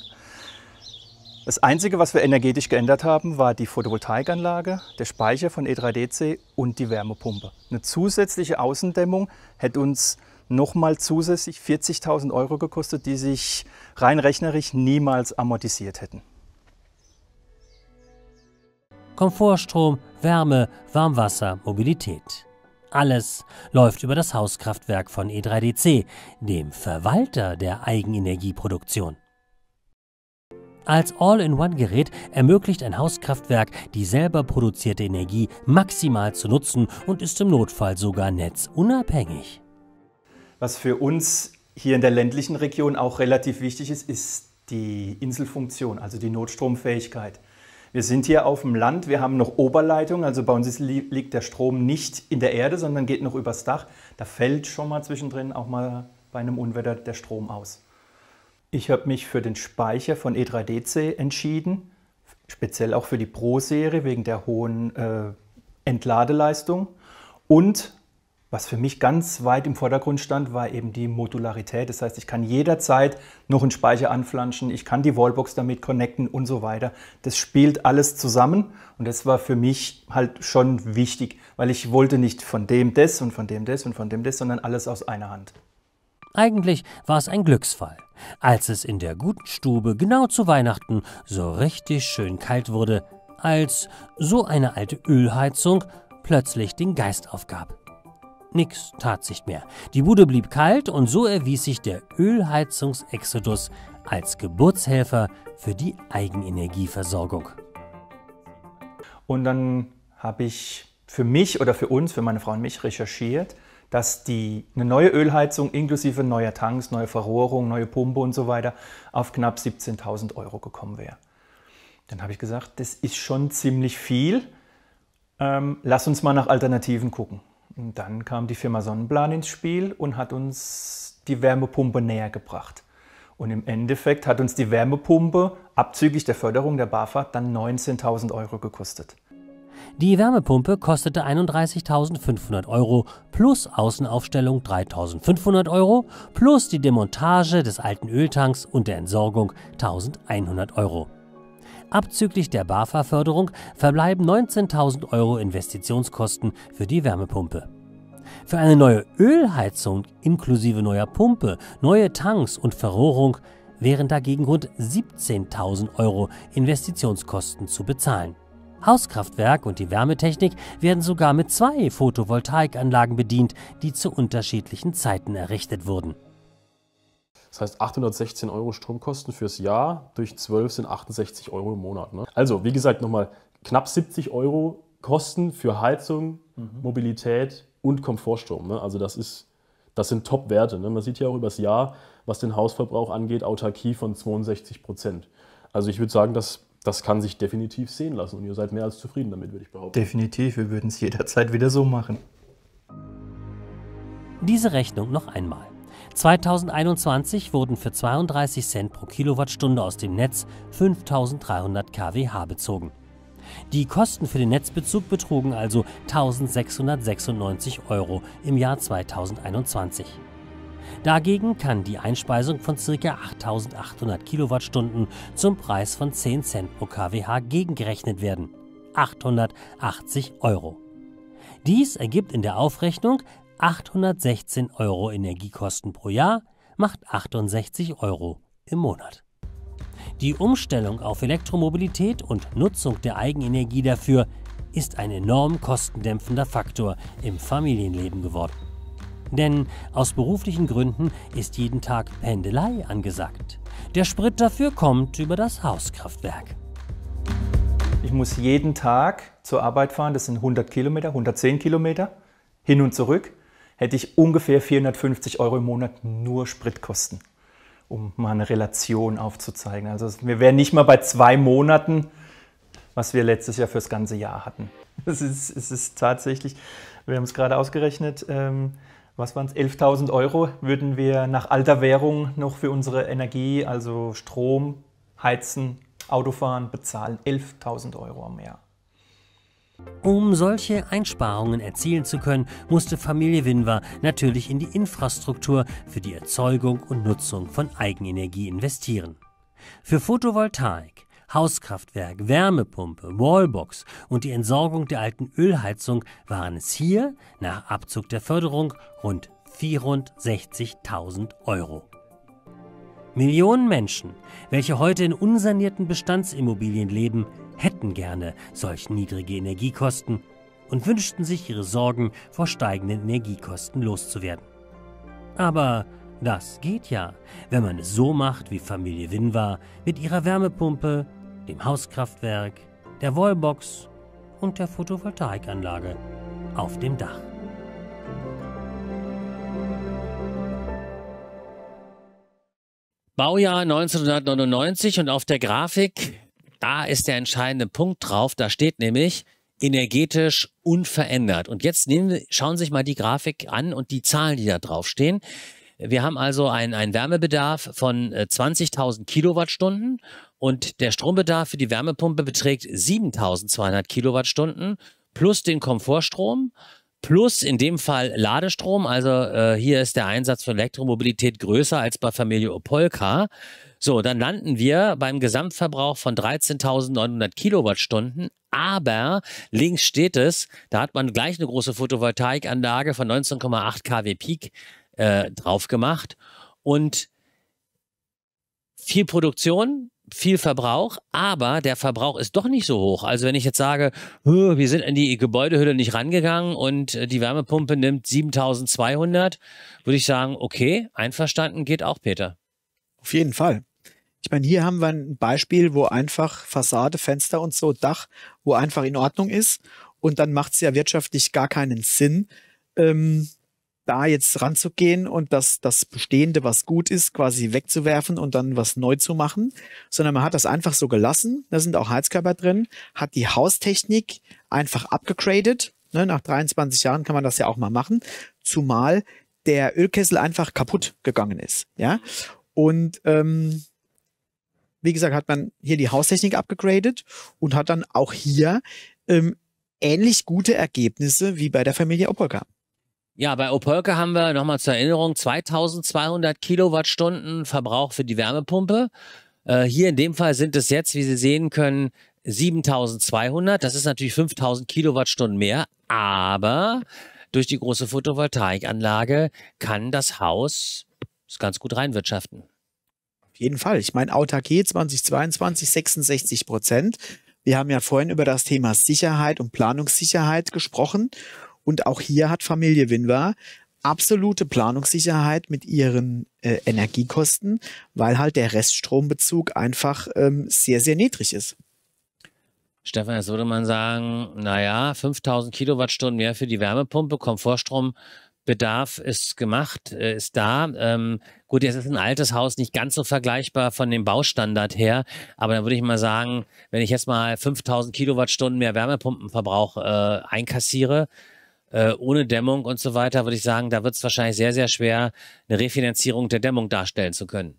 Das Einzige, was wir energetisch geändert haben, war die Photovoltaikanlage, der Speicher von E3DC und die Wärmepumpe. Eine zusätzliche Außendämmung hätte uns nochmal zusätzlich 40.000 Euro gekostet, die sich rein rechnerisch niemals amortisiert hätten. Komfortstrom, Wärme, Warmwasser, Mobilität. Alles läuft über das Hauskraftwerk von E3DC, dem Verwalter der Eigenenergieproduktion. Als All-in-One-Gerät ermöglicht ein Hauskraftwerk, die selber produzierte Energie maximal zu nutzen und ist im Notfall sogar netzunabhängig. Was für uns hier in der ländlichen Region auch relativ wichtig ist, ist die Inselfunktion, also die Notstromfähigkeit. Wir sind hier auf dem Land, wir haben noch Oberleitung, also bei uns liegt der Strom nicht in der Erde, sondern geht noch übers Dach. Da fällt schon mal zwischendrin auch mal bei einem Unwetter der Strom aus. Ich habe mich für den Speicher von E3DC entschieden, speziell auch für die Pro-Serie wegen der hohen äh, Entladeleistung. Und was für mich ganz weit im Vordergrund stand, war eben die Modularität. Das heißt, ich kann jederzeit noch einen Speicher anflanschen, ich kann die Wallbox damit connecten und so weiter. Das spielt alles zusammen und das war für mich halt schon wichtig, weil ich wollte nicht von dem das und von dem das und von dem das, sondern alles aus einer Hand. Eigentlich war es ein Glücksfall. Als es in der guten Stube genau zu Weihnachten so richtig schön kalt wurde, als so eine alte Ölheizung plötzlich den Geist aufgab. Nix tat sich mehr. Die Bude blieb kalt und so erwies sich der Ölheizungsexodus als Geburtshelfer für die Eigenenergieversorgung. Und dann habe ich für mich oder für uns, für meine Frau und mich recherchiert dass die, eine neue Ölheizung inklusive neuer Tanks, neue Verrohrung, neue Pumpe und so weiter auf knapp 17.000 Euro gekommen wäre. Dann habe ich gesagt, das ist schon ziemlich viel. Ähm, lass uns mal nach Alternativen gucken. Und dann kam die Firma Sonnenplan ins Spiel und hat uns die Wärmepumpe näher gebracht. Und im Endeffekt hat uns die Wärmepumpe abzüglich der Förderung der BAFA dann 19.000 Euro gekostet. Die Wärmepumpe kostete 31.500 Euro plus Außenaufstellung 3.500 Euro plus die Demontage des alten Öltanks und der Entsorgung 1.100 Euro. Abzüglich der BAFA-Förderung verbleiben 19.000 Euro Investitionskosten für die Wärmepumpe. Für eine neue Ölheizung inklusive neuer Pumpe, neue Tanks und Verrohrung wären dagegen rund 17.000 Euro Investitionskosten zu bezahlen. Hauskraftwerk und die Wärmetechnik werden sogar mit zwei Photovoltaikanlagen bedient, die zu unterschiedlichen Zeiten errichtet wurden. Das heißt 816 Euro Stromkosten fürs Jahr durch 12 sind 68 Euro im Monat. Ne? Also wie gesagt nochmal knapp 70 Euro Kosten für Heizung, mhm. Mobilität und Komfortstrom. Ne? Also das ist das sind Top-Werte. Ne? Man sieht ja auch übers Jahr, was den Hausverbrauch angeht, Autarkie von 62 Prozent. Also ich würde sagen, dass das kann sich definitiv sehen lassen und ihr seid mehr als zufrieden damit, würde ich behaupten. Definitiv, wir würden es jederzeit wieder so machen. Diese Rechnung noch einmal. 2021 wurden für 32 Cent pro Kilowattstunde aus dem Netz 5300 kWh bezogen. Die Kosten für den Netzbezug betrugen also 1696 Euro im Jahr 2021. Dagegen kann die Einspeisung von ca. 8800 Kilowattstunden zum Preis von 10 Cent pro kWh gegengerechnet werden. 880 Euro. Dies ergibt in der Aufrechnung 816 Euro Energiekosten pro Jahr, macht 68 Euro im Monat. Die Umstellung auf Elektromobilität und Nutzung der Eigenenergie dafür ist ein enorm kostendämpfender Faktor im Familienleben geworden. Denn aus beruflichen Gründen ist jeden Tag Pendelei angesagt. Der Sprit dafür kommt über das Hauskraftwerk. Ich muss jeden Tag zur Arbeit fahren, das sind 100 Kilometer, 110 Kilometer, hin und zurück, hätte ich ungefähr 450 Euro im Monat nur Spritkosten, um mal eine Relation aufzuzeigen. Also wir wären nicht mal bei zwei Monaten, was wir letztes Jahr fürs ganze Jahr hatten. Es ist, ist tatsächlich, wir haben es gerade ausgerechnet, ähm, was waren es, 11.000 Euro würden wir nach alter Währung noch für unsere Energie, also Strom, Heizen, Autofahren bezahlen. 11.000 Euro am Jahr. Um solche Einsparungen erzielen zu können, musste Familie Winwer natürlich in die Infrastruktur für die Erzeugung und Nutzung von Eigenenergie investieren. Für Photovoltaik, Hauskraftwerk, Wärmepumpe, Wallbox und die Entsorgung der alten Ölheizung waren es hier, nach Abzug der Förderung, rund 64.000 Euro. Millionen Menschen, welche heute in unsanierten Bestandsimmobilien leben, hätten gerne solch niedrige Energiekosten und wünschten sich, ihre Sorgen vor steigenden Energiekosten loszuwerden. Aber das geht ja, wenn man es so macht wie Familie Winwar mit ihrer Wärmepumpe, dem Hauskraftwerk, der Wallbox und der Photovoltaikanlage auf dem Dach. Baujahr 1999 und auf der Grafik, da ist der entscheidende Punkt drauf, da steht nämlich energetisch unverändert. Und jetzt nehmen, schauen Sie sich mal die Grafik an und die Zahlen, die da drauf stehen. Wir haben also einen, einen Wärmebedarf von 20.000 äh, Kilowattstunden und der Strombedarf für die Wärmepumpe beträgt 7200 Kilowattstunden plus den Komfortstrom plus in dem Fall Ladestrom. Also äh, hier ist der Einsatz von Elektromobilität größer als bei Familie Opolka. So, dann landen wir beim Gesamtverbrauch von 13.900 Kilowattstunden. Aber links steht es, da hat man gleich eine große Photovoltaikanlage von 19,8 kW Peak äh, drauf gemacht und viel Produktion viel Verbrauch, aber der Verbrauch ist doch nicht so hoch. Also wenn ich jetzt sage, wir sind in die Gebäudehülle nicht rangegangen und äh, die Wärmepumpe nimmt 7200, würde ich sagen, okay, einverstanden, geht auch, Peter. Auf jeden Fall. Ich meine, hier haben wir ein Beispiel, wo einfach Fassade, Fenster und so, Dach, wo einfach in Ordnung ist. Und dann macht es ja wirtschaftlich gar keinen Sinn, ähm, da jetzt ranzugehen und das, das Bestehende, was gut ist, quasi wegzuwerfen und dann was neu zu machen, sondern man hat das einfach so gelassen. Da sind auch Heizkörper drin, hat die Haustechnik einfach abgegradet. Ne, nach 23 Jahren kann man das ja auch mal machen, zumal der Ölkessel einfach kaputt gegangen ist. Ja, und ähm, wie gesagt, hat man hier die Haustechnik abgegradet und hat dann auch hier ähm, ähnlich gute Ergebnisse wie bei der Familie Opolka. Ja, bei Opolka haben wir nochmal zur Erinnerung 2200 Kilowattstunden Verbrauch für die Wärmepumpe. Äh, hier in dem Fall sind es jetzt, wie Sie sehen können, 7200. Das ist natürlich 5000 Kilowattstunden mehr, aber durch die große Photovoltaikanlage kann das Haus es ganz gut reinwirtschaften. Auf jeden Fall. Ich meine, Autarkie 2022 66 Prozent. Wir haben ja vorhin über das Thema Sicherheit und Planungssicherheit gesprochen. Und auch hier hat Familie Winwer absolute Planungssicherheit mit ihren äh, Energiekosten, weil halt der Reststrombezug einfach ähm, sehr, sehr niedrig ist. Stefan, jetzt würde man sagen, naja, 5000 Kilowattstunden mehr für die Wärmepumpe, Komfortstrom Bedarf ist gemacht, äh, ist da. Ähm, gut, jetzt ist ein altes Haus nicht ganz so vergleichbar von dem Baustandard her, aber dann würde ich mal sagen, wenn ich jetzt mal 5000 Kilowattstunden mehr Wärmepumpenverbrauch äh, einkassiere, äh, ohne Dämmung und so weiter, würde ich sagen, da wird es wahrscheinlich sehr, sehr schwer, eine Refinanzierung der Dämmung darstellen zu können.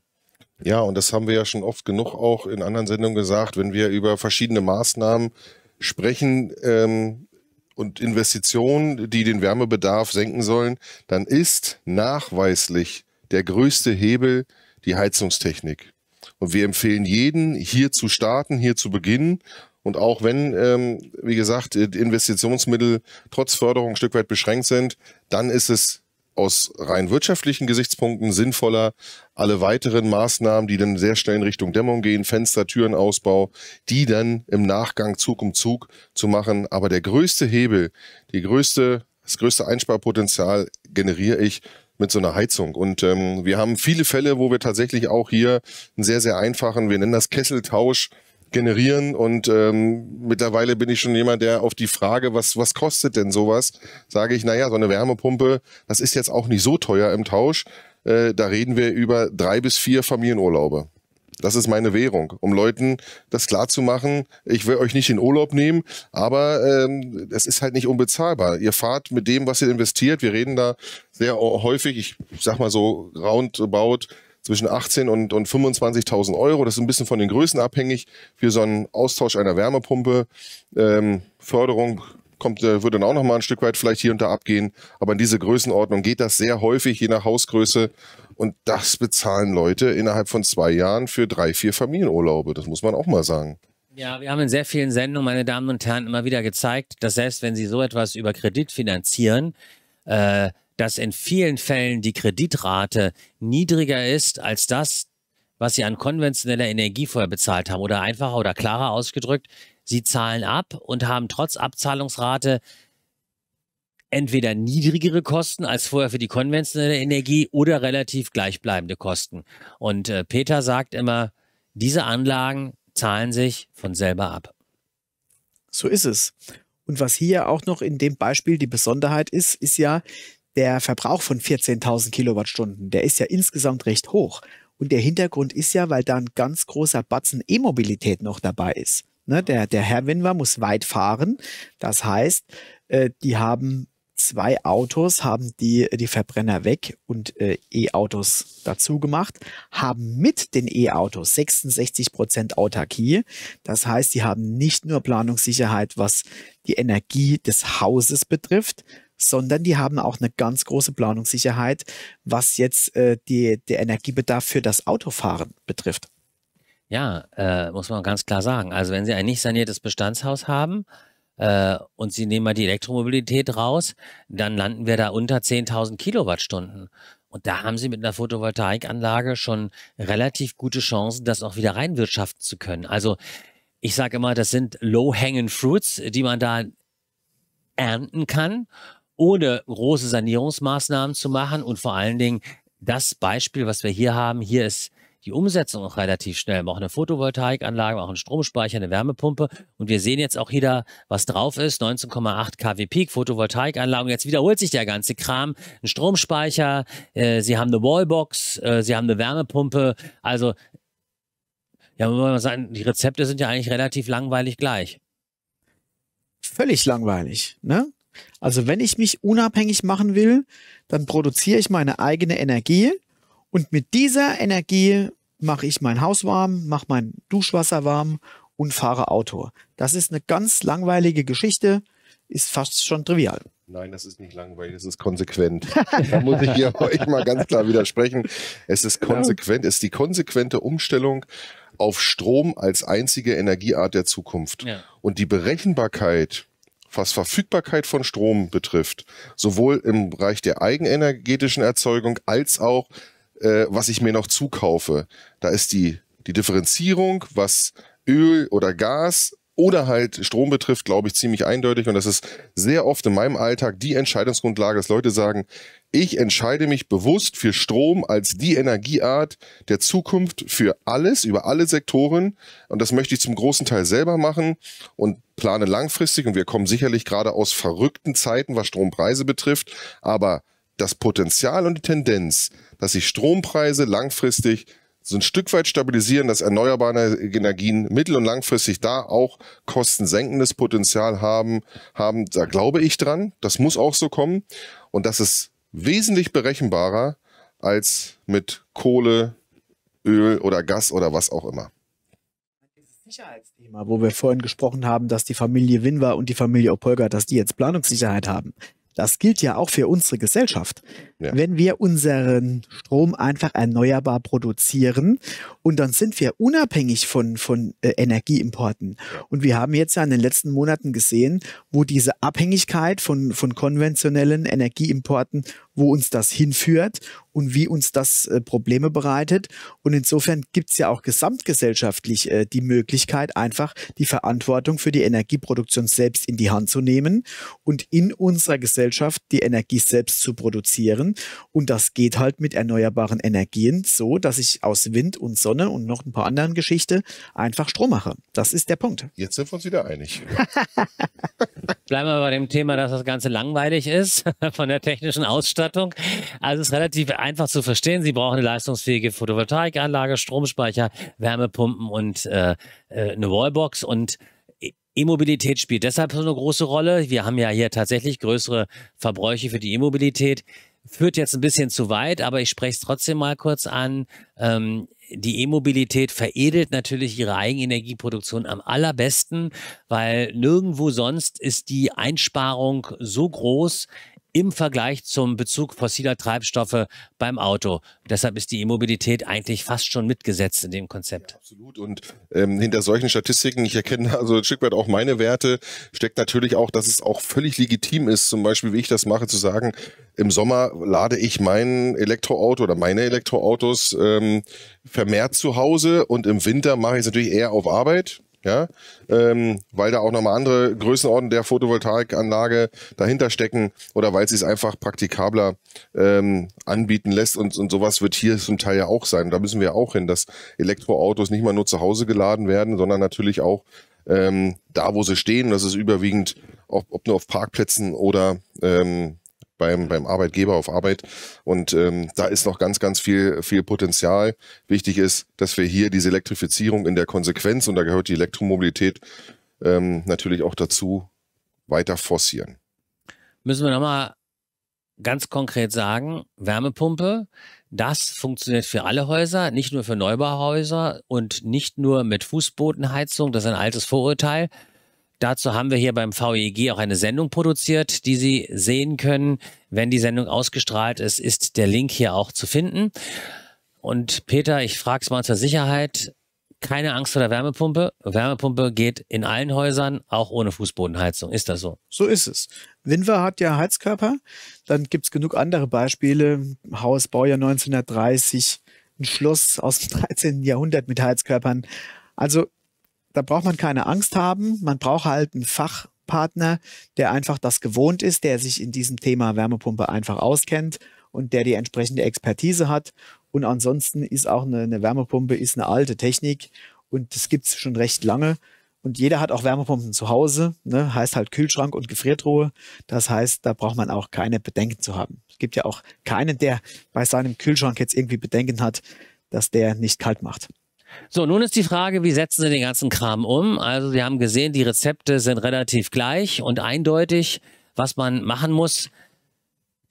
Ja, und das haben wir ja schon oft genug auch in anderen Sendungen gesagt, wenn wir über verschiedene Maßnahmen sprechen, ähm, und Investitionen, die den Wärmebedarf senken sollen, dann ist nachweislich der größte Hebel die Heizungstechnik. Und wir empfehlen jeden, hier zu starten, hier zu beginnen und auch wenn, ähm, wie gesagt, äh, Investitionsmittel trotz Förderung ein Stück weit beschränkt sind, dann ist es aus rein wirtschaftlichen Gesichtspunkten sinnvoller, alle weiteren Maßnahmen, die dann sehr schnell in Richtung Dämmung gehen, Fenster, Türenausbau, die dann im Nachgang Zug um Zug zu machen. Aber der größte Hebel, die größte, das größte Einsparpotenzial generiere ich mit so einer Heizung. Und ähm, wir haben viele Fälle, wo wir tatsächlich auch hier einen sehr, sehr einfachen, wir nennen das Kesseltausch, generieren. Und ähm, mittlerweile bin ich schon jemand, der auf die Frage, was, was kostet denn sowas, sage ich, naja, so eine Wärmepumpe, das ist jetzt auch nicht so teuer im Tausch. Äh, da reden wir über drei bis vier Familienurlaube. Das ist meine Währung, um Leuten das klarzumachen, ich will euch nicht in Urlaub nehmen, aber es ähm, ist halt nicht unbezahlbar. Ihr fahrt mit dem, was ihr investiert, wir reden da sehr häufig, ich sag mal so roundabout zwischen 18 und, und 25.000 Euro. Das ist ein bisschen von den Größen abhängig für so einen Austausch einer Wärmepumpe. Ähm, Förderung kommt, äh, würde dann auch noch mal ein Stück weit vielleicht hier und da abgehen. Aber in diese Größenordnung geht das sehr häufig, je nach Hausgröße. Und das bezahlen Leute innerhalb von zwei Jahren für drei, vier Familienurlaube. Das muss man auch mal sagen. Ja, wir haben in sehr vielen Sendungen, meine Damen und Herren, immer wieder gezeigt, dass selbst wenn Sie so etwas über Kredit finanzieren, äh, dass in vielen Fällen die Kreditrate niedriger ist als das, was sie an konventioneller Energie vorher bezahlt haben. Oder einfacher oder klarer ausgedrückt, sie zahlen ab und haben trotz Abzahlungsrate entweder niedrigere Kosten als vorher für die konventionelle Energie oder relativ gleichbleibende Kosten. Und äh, Peter sagt immer, diese Anlagen zahlen sich von selber ab. So ist es. Und was hier auch noch in dem Beispiel die Besonderheit ist, ist ja, der Verbrauch von 14.000 Kilowattstunden, der ist ja insgesamt recht hoch. Und der Hintergrund ist ja, weil da ein ganz großer Batzen E-Mobilität noch dabei ist. Ne, der, der Herr Winwer muss weit fahren. Das heißt, äh, die haben zwei Autos, haben die, die Verbrenner weg und äh, E-Autos dazu gemacht, haben mit den E-Autos 66 Prozent Autarkie. Das heißt, sie haben nicht nur Planungssicherheit, was die Energie des Hauses betrifft, sondern die haben auch eine ganz große Planungssicherheit, was jetzt äh, die, der Energiebedarf für das Autofahren betrifft. Ja, äh, muss man ganz klar sagen. Also wenn Sie ein nicht saniertes Bestandshaus haben äh, und Sie nehmen mal die Elektromobilität raus, dann landen wir da unter 10.000 Kilowattstunden. Und da haben Sie mit einer Photovoltaikanlage schon relativ gute Chancen, das auch wieder reinwirtschaften zu können. Also ich sage immer, das sind low-hanging fruits, die man da ernten kann ohne große Sanierungsmaßnahmen zu machen. Und vor allen Dingen das Beispiel, was wir hier haben, hier ist die Umsetzung auch relativ schnell. Wir brauchen eine Photovoltaikanlage, wir brauchen einen Stromspeicher, eine Wärmepumpe. Und wir sehen jetzt auch wieder, was drauf ist. 19,8 kW Peak, Photovoltaikanlage. jetzt wiederholt sich der ganze Kram. Ein Stromspeicher, äh, Sie haben eine Wallbox, äh, Sie haben eine Wärmepumpe. Also, ja, man muss sagen, die Rezepte sind ja eigentlich relativ langweilig gleich. Völlig langweilig, ne? Also wenn ich mich unabhängig machen will, dann produziere ich meine eigene Energie und mit dieser Energie mache ich mein Haus warm, mache mein Duschwasser warm und fahre Auto. Das ist eine ganz langweilige Geschichte, ist fast schon trivial. Nein, das ist nicht langweilig, das ist konsequent. da muss ich hier euch mal ganz klar widersprechen. Es ist genau. konsequent, es ist die konsequente Umstellung auf Strom als einzige Energieart der Zukunft. Ja. Und die Berechenbarkeit was Verfügbarkeit von Strom betrifft, sowohl im Bereich der eigenenergetischen Erzeugung als auch äh, was ich mir noch zukaufe. Da ist die, die Differenzierung, was Öl oder Gas oder halt Strom betrifft, glaube ich, ziemlich eindeutig. Und das ist sehr oft in meinem Alltag die Entscheidungsgrundlage, dass Leute sagen, ich entscheide mich bewusst für Strom als die Energieart der Zukunft für alles, über alle Sektoren. Und das möchte ich zum großen Teil selber machen und plane langfristig. Und wir kommen sicherlich gerade aus verrückten Zeiten, was Strompreise betrifft. Aber das Potenzial und die Tendenz, dass sich Strompreise langfristig so ein Stück weit stabilisieren, dass erneuerbare Energien mittel- und langfristig da auch kostensenkendes Potenzial haben, haben, da glaube ich dran. Das muss auch so kommen. Und das ist wesentlich berechenbarer als mit Kohle, Öl oder Gas oder was auch immer. Sicherheitsthema, wo wir vorhin gesprochen haben, dass die Familie Winwer und die Familie Opolga, dass die jetzt Planungssicherheit haben. Das gilt ja auch für unsere Gesellschaft ja. wenn wir unseren Strom einfach erneuerbar produzieren und dann sind wir unabhängig von, von äh, Energieimporten. Und wir haben jetzt ja in den letzten Monaten gesehen, wo diese Abhängigkeit von, von konventionellen Energieimporten, wo uns das hinführt und wie uns das äh, Probleme bereitet. Und insofern gibt es ja auch gesamtgesellschaftlich äh, die Möglichkeit, einfach die Verantwortung für die Energieproduktion selbst in die Hand zu nehmen und in unserer Gesellschaft die Energie selbst zu produzieren produzieren. Und das geht halt mit erneuerbaren Energien so, dass ich aus Wind und Sonne und noch ein paar anderen Geschichten einfach Strom mache. Das ist der Punkt. Jetzt sind wir uns wieder einig. Bleiben wir bei dem Thema, dass das Ganze langweilig ist von der technischen Ausstattung. Also es ist relativ einfach zu verstehen. Sie brauchen eine leistungsfähige Photovoltaikanlage, Stromspeicher, Wärmepumpen und äh, äh eine Wallbox und e-, E-Mobilität spielt deshalb so eine große Rolle. Wir haben ja hier tatsächlich größere Verbräuche für die E-Mobilität führt jetzt ein bisschen zu weit, aber ich spreche es trotzdem mal kurz an. Ähm, die E-Mobilität veredelt natürlich ihre Eigenenergieproduktion am allerbesten, weil nirgendwo sonst ist die Einsparung so groß im Vergleich zum Bezug fossiler Treibstoffe beim Auto. Deshalb ist die E-Mobilität eigentlich fast schon mitgesetzt in dem Konzept. Ja, absolut. Und ähm, hinter solchen Statistiken, ich erkenne also ein Stück weit auch meine Werte, steckt natürlich auch, dass es auch völlig legitim ist, zum Beispiel, wie ich das mache, zu sagen, im Sommer lade ich mein Elektroauto oder meine Elektroautos ähm, vermehrt zu Hause und im Winter mache ich es natürlich eher auf Arbeit ja, ähm, weil da auch nochmal andere Größenordnungen der Photovoltaikanlage dahinter stecken oder weil sie es einfach praktikabler ähm, anbieten lässt und, und sowas wird hier zum Teil ja auch sein. da müssen wir auch hin, dass Elektroautos nicht mal nur zu Hause geladen werden, sondern natürlich auch ähm, da, wo sie stehen. Das ist überwiegend, ob, ob nur auf Parkplätzen oder ähm, beim, beim Arbeitgeber auf Arbeit. Und ähm, da ist noch ganz, ganz viel, viel Potenzial. Wichtig ist, dass wir hier diese Elektrifizierung in der Konsequenz, und da gehört die Elektromobilität ähm, natürlich auch dazu, weiter forcieren. Müssen wir nochmal ganz konkret sagen, Wärmepumpe, das funktioniert für alle Häuser, nicht nur für Neubauhäuser und nicht nur mit Fußbodenheizung, das ist ein altes Vorurteil, Dazu haben wir hier beim VEG auch eine Sendung produziert, die Sie sehen können. Wenn die Sendung ausgestrahlt ist, ist der Link hier auch zu finden. Und Peter, ich frage es mal zur Sicherheit. Keine Angst vor der Wärmepumpe. Wärmepumpe geht in allen Häusern, auch ohne Fußbodenheizung. Ist das so? So ist es. Winver hat ja Heizkörper. Dann gibt es genug andere Beispiele. Haus, Baujahr 1930, ein Schloss aus dem 13. Jahrhundert mit Heizkörpern. Also da braucht man keine Angst haben. Man braucht halt einen Fachpartner, der einfach das gewohnt ist, der sich in diesem Thema Wärmepumpe einfach auskennt und der die entsprechende Expertise hat. Und ansonsten ist auch eine, eine Wärmepumpe ist eine alte Technik und das gibt es schon recht lange. Und jeder hat auch Wärmepumpen zu Hause, ne? heißt halt Kühlschrank und Gefriertruhe. Das heißt, da braucht man auch keine Bedenken zu haben. Es gibt ja auch keinen, der bei seinem Kühlschrank jetzt irgendwie Bedenken hat, dass der nicht kalt macht. So, nun ist die Frage, wie setzen Sie den ganzen Kram um? Also Sie haben gesehen, die Rezepte sind relativ gleich und eindeutig, was man machen muss.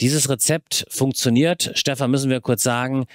Dieses Rezept funktioniert, Stefan, müssen wir kurz sagen,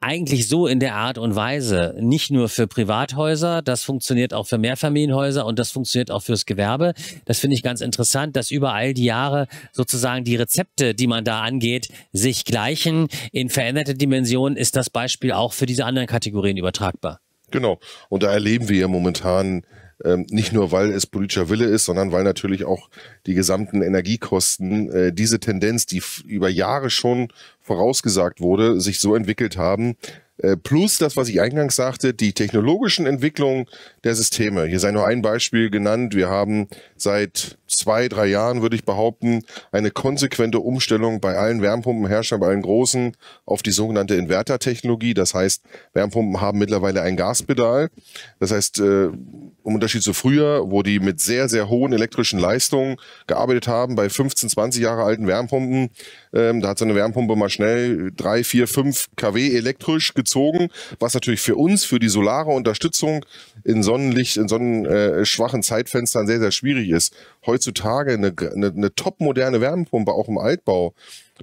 eigentlich so in der Art und Weise. Nicht nur für Privathäuser, das funktioniert auch für Mehrfamilienhäuser und das funktioniert auch fürs Gewerbe. Das finde ich ganz interessant, dass über all die Jahre sozusagen die Rezepte, die man da angeht, sich gleichen. In veränderte Dimensionen ist das Beispiel auch für diese anderen Kategorien übertragbar. Genau. Und da erleben wir ja momentan ähm, nicht nur, weil es politischer Wille ist, sondern weil natürlich auch die gesamten Energiekosten äh, diese Tendenz, die über Jahre schon vorausgesagt wurde, sich so entwickelt haben. Äh, plus das, was ich eingangs sagte, die technologischen Entwicklungen der Systeme. Hier sei nur ein Beispiel genannt. Wir haben seit zwei, drei Jahren, würde ich behaupten, eine konsequente Umstellung bei allen Wärmepumpenherstellern, bei allen großen, auf die sogenannte Inverter-Technologie. Das heißt, Wärmepumpen haben mittlerweile ein Gaspedal. Das heißt, äh, im Unterschied zu früher, wo die mit sehr, sehr hohen elektrischen Leistungen gearbeitet haben, bei 15, 20 Jahre alten Wärmepumpen, ähm, da hat so eine Wärmepumpe mal schnell drei, vier, fünf kW elektrisch gezogen, was natürlich für uns, für die solare Unterstützung in Sonnenlicht, in sonnenschwachen äh, Zeitfenstern sehr, sehr schwierig ist heutzutage eine, eine, eine topmoderne Wärmepumpe, auch im Altbau,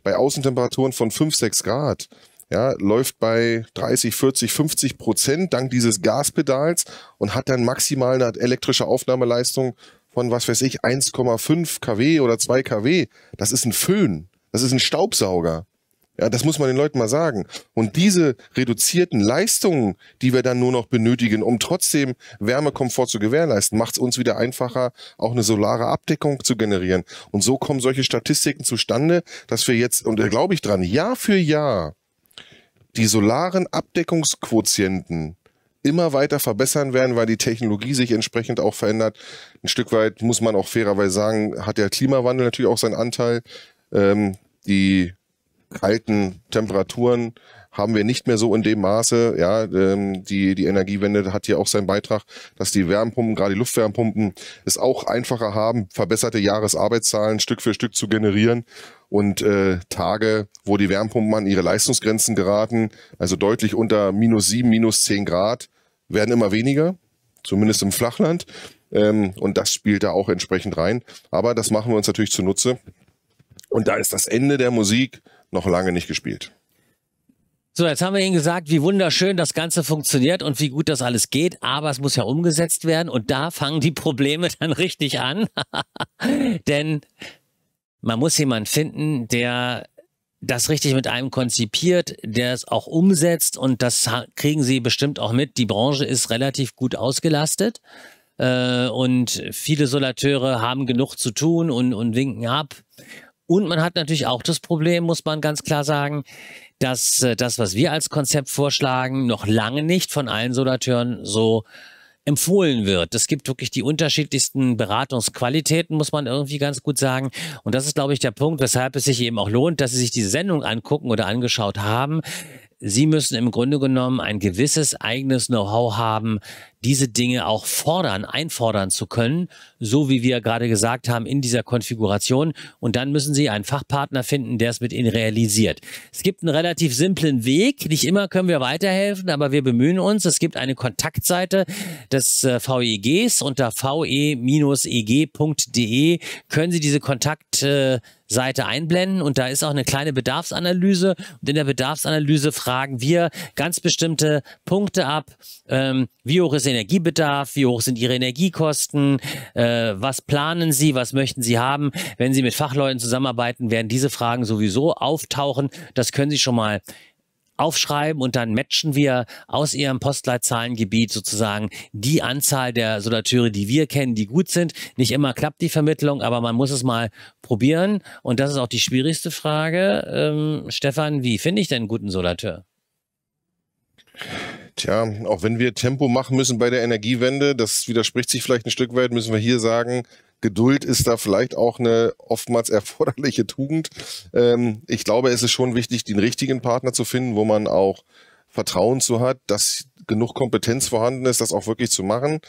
bei Außentemperaturen von 5, 6 Grad, ja, läuft bei 30, 40, 50 Prozent dank dieses Gaspedals und hat dann maximal eine elektrische Aufnahmeleistung von, was weiß ich, 1,5 kW oder 2 kW. Das ist ein Föhn. Das ist ein Staubsauger. Ja, das muss man den Leuten mal sagen. Und diese reduzierten Leistungen, die wir dann nur noch benötigen, um trotzdem Wärmekomfort zu gewährleisten, macht es uns wieder einfacher, auch eine solare Abdeckung zu generieren. Und so kommen solche Statistiken zustande, dass wir jetzt, und da glaube ich dran, Jahr für Jahr die solaren Abdeckungsquotienten immer weiter verbessern werden, weil die Technologie sich entsprechend auch verändert. Ein Stück weit muss man auch fairerweise sagen, hat der Klimawandel natürlich auch seinen Anteil. Ähm, die kalten Temperaturen haben wir nicht mehr so in dem Maße. Ja, ähm, die, die Energiewende hat hier auch seinen Beitrag, dass die Wärmepumpen, gerade die Luftwärmepumpen, es auch einfacher haben, verbesserte Jahresarbeitszahlen Stück für Stück zu generieren. Und äh, Tage, wo die Wärmepumpen an ihre Leistungsgrenzen geraten, also deutlich unter minus sieben, minus zehn Grad, werden immer weniger, zumindest im Flachland. Ähm, und das spielt da auch entsprechend rein. Aber das machen wir uns natürlich zunutze. Und da ist das Ende der Musik noch lange nicht gespielt. So, jetzt haben wir Ihnen gesagt, wie wunderschön das Ganze funktioniert und wie gut das alles geht, aber es muss ja umgesetzt werden und da fangen die Probleme dann richtig an. Denn man muss jemanden finden, der das richtig mit einem konzipiert, der es auch umsetzt und das kriegen Sie bestimmt auch mit. Die Branche ist relativ gut ausgelastet äh, und viele Solateure haben genug zu tun und, und winken ab. Und man hat natürlich auch das Problem, muss man ganz klar sagen, dass äh, das, was wir als Konzept vorschlagen, noch lange nicht von allen Solateuren so empfohlen wird. Es gibt wirklich die unterschiedlichsten Beratungsqualitäten, muss man irgendwie ganz gut sagen. Und das ist, glaube ich, der Punkt, weshalb es sich eben auch lohnt, dass Sie sich diese Sendung angucken oder angeschaut haben. Sie müssen im Grunde genommen ein gewisses eigenes Know-how haben, diese Dinge auch fordern, einfordern zu können, so wie wir gerade gesagt haben, in dieser Konfiguration. Und dann müssen Sie einen Fachpartner finden, der es mit Ihnen realisiert. Es gibt einen relativ simplen Weg. Nicht immer können wir weiterhelfen, aber wir bemühen uns. Es gibt eine Kontaktseite des äh, VEGs unter ve-eg.de. E e können Sie diese Kontakt äh, Seite einblenden und da ist auch eine kleine Bedarfsanalyse und in der Bedarfsanalyse fragen wir ganz bestimmte Punkte ab, ähm, wie hoch ist Energiebedarf, wie hoch sind Ihre Energiekosten, äh, was planen Sie, was möchten Sie haben. Wenn Sie mit Fachleuten zusammenarbeiten, werden diese Fragen sowieso auftauchen. Das können Sie schon mal aufschreiben und dann matchen wir aus ihrem Postleitzahlengebiet sozusagen die Anzahl der Solateure, die wir kennen, die gut sind. Nicht immer klappt die Vermittlung, aber man muss es mal probieren. Und das ist auch die schwierigste Frage. Ähm, Stefan, wie finde ich denn einen guten Solateur? Tja, auch wenn wir Tempo machen müssen bei der Energiewende, das widerspricht sich vielleicht ein Stück weit, müssen wir hier sagen, Geduld ist da vielleicht auch eine oftmals erforderliche Tugend. Ähm, ich glaube, es ist schon wichtig, den richtigen Partner zu finden, wo man auch Vertrauen zu hat, dass genug Kompetenz vorhanden ist, das auch wirklich zu machen.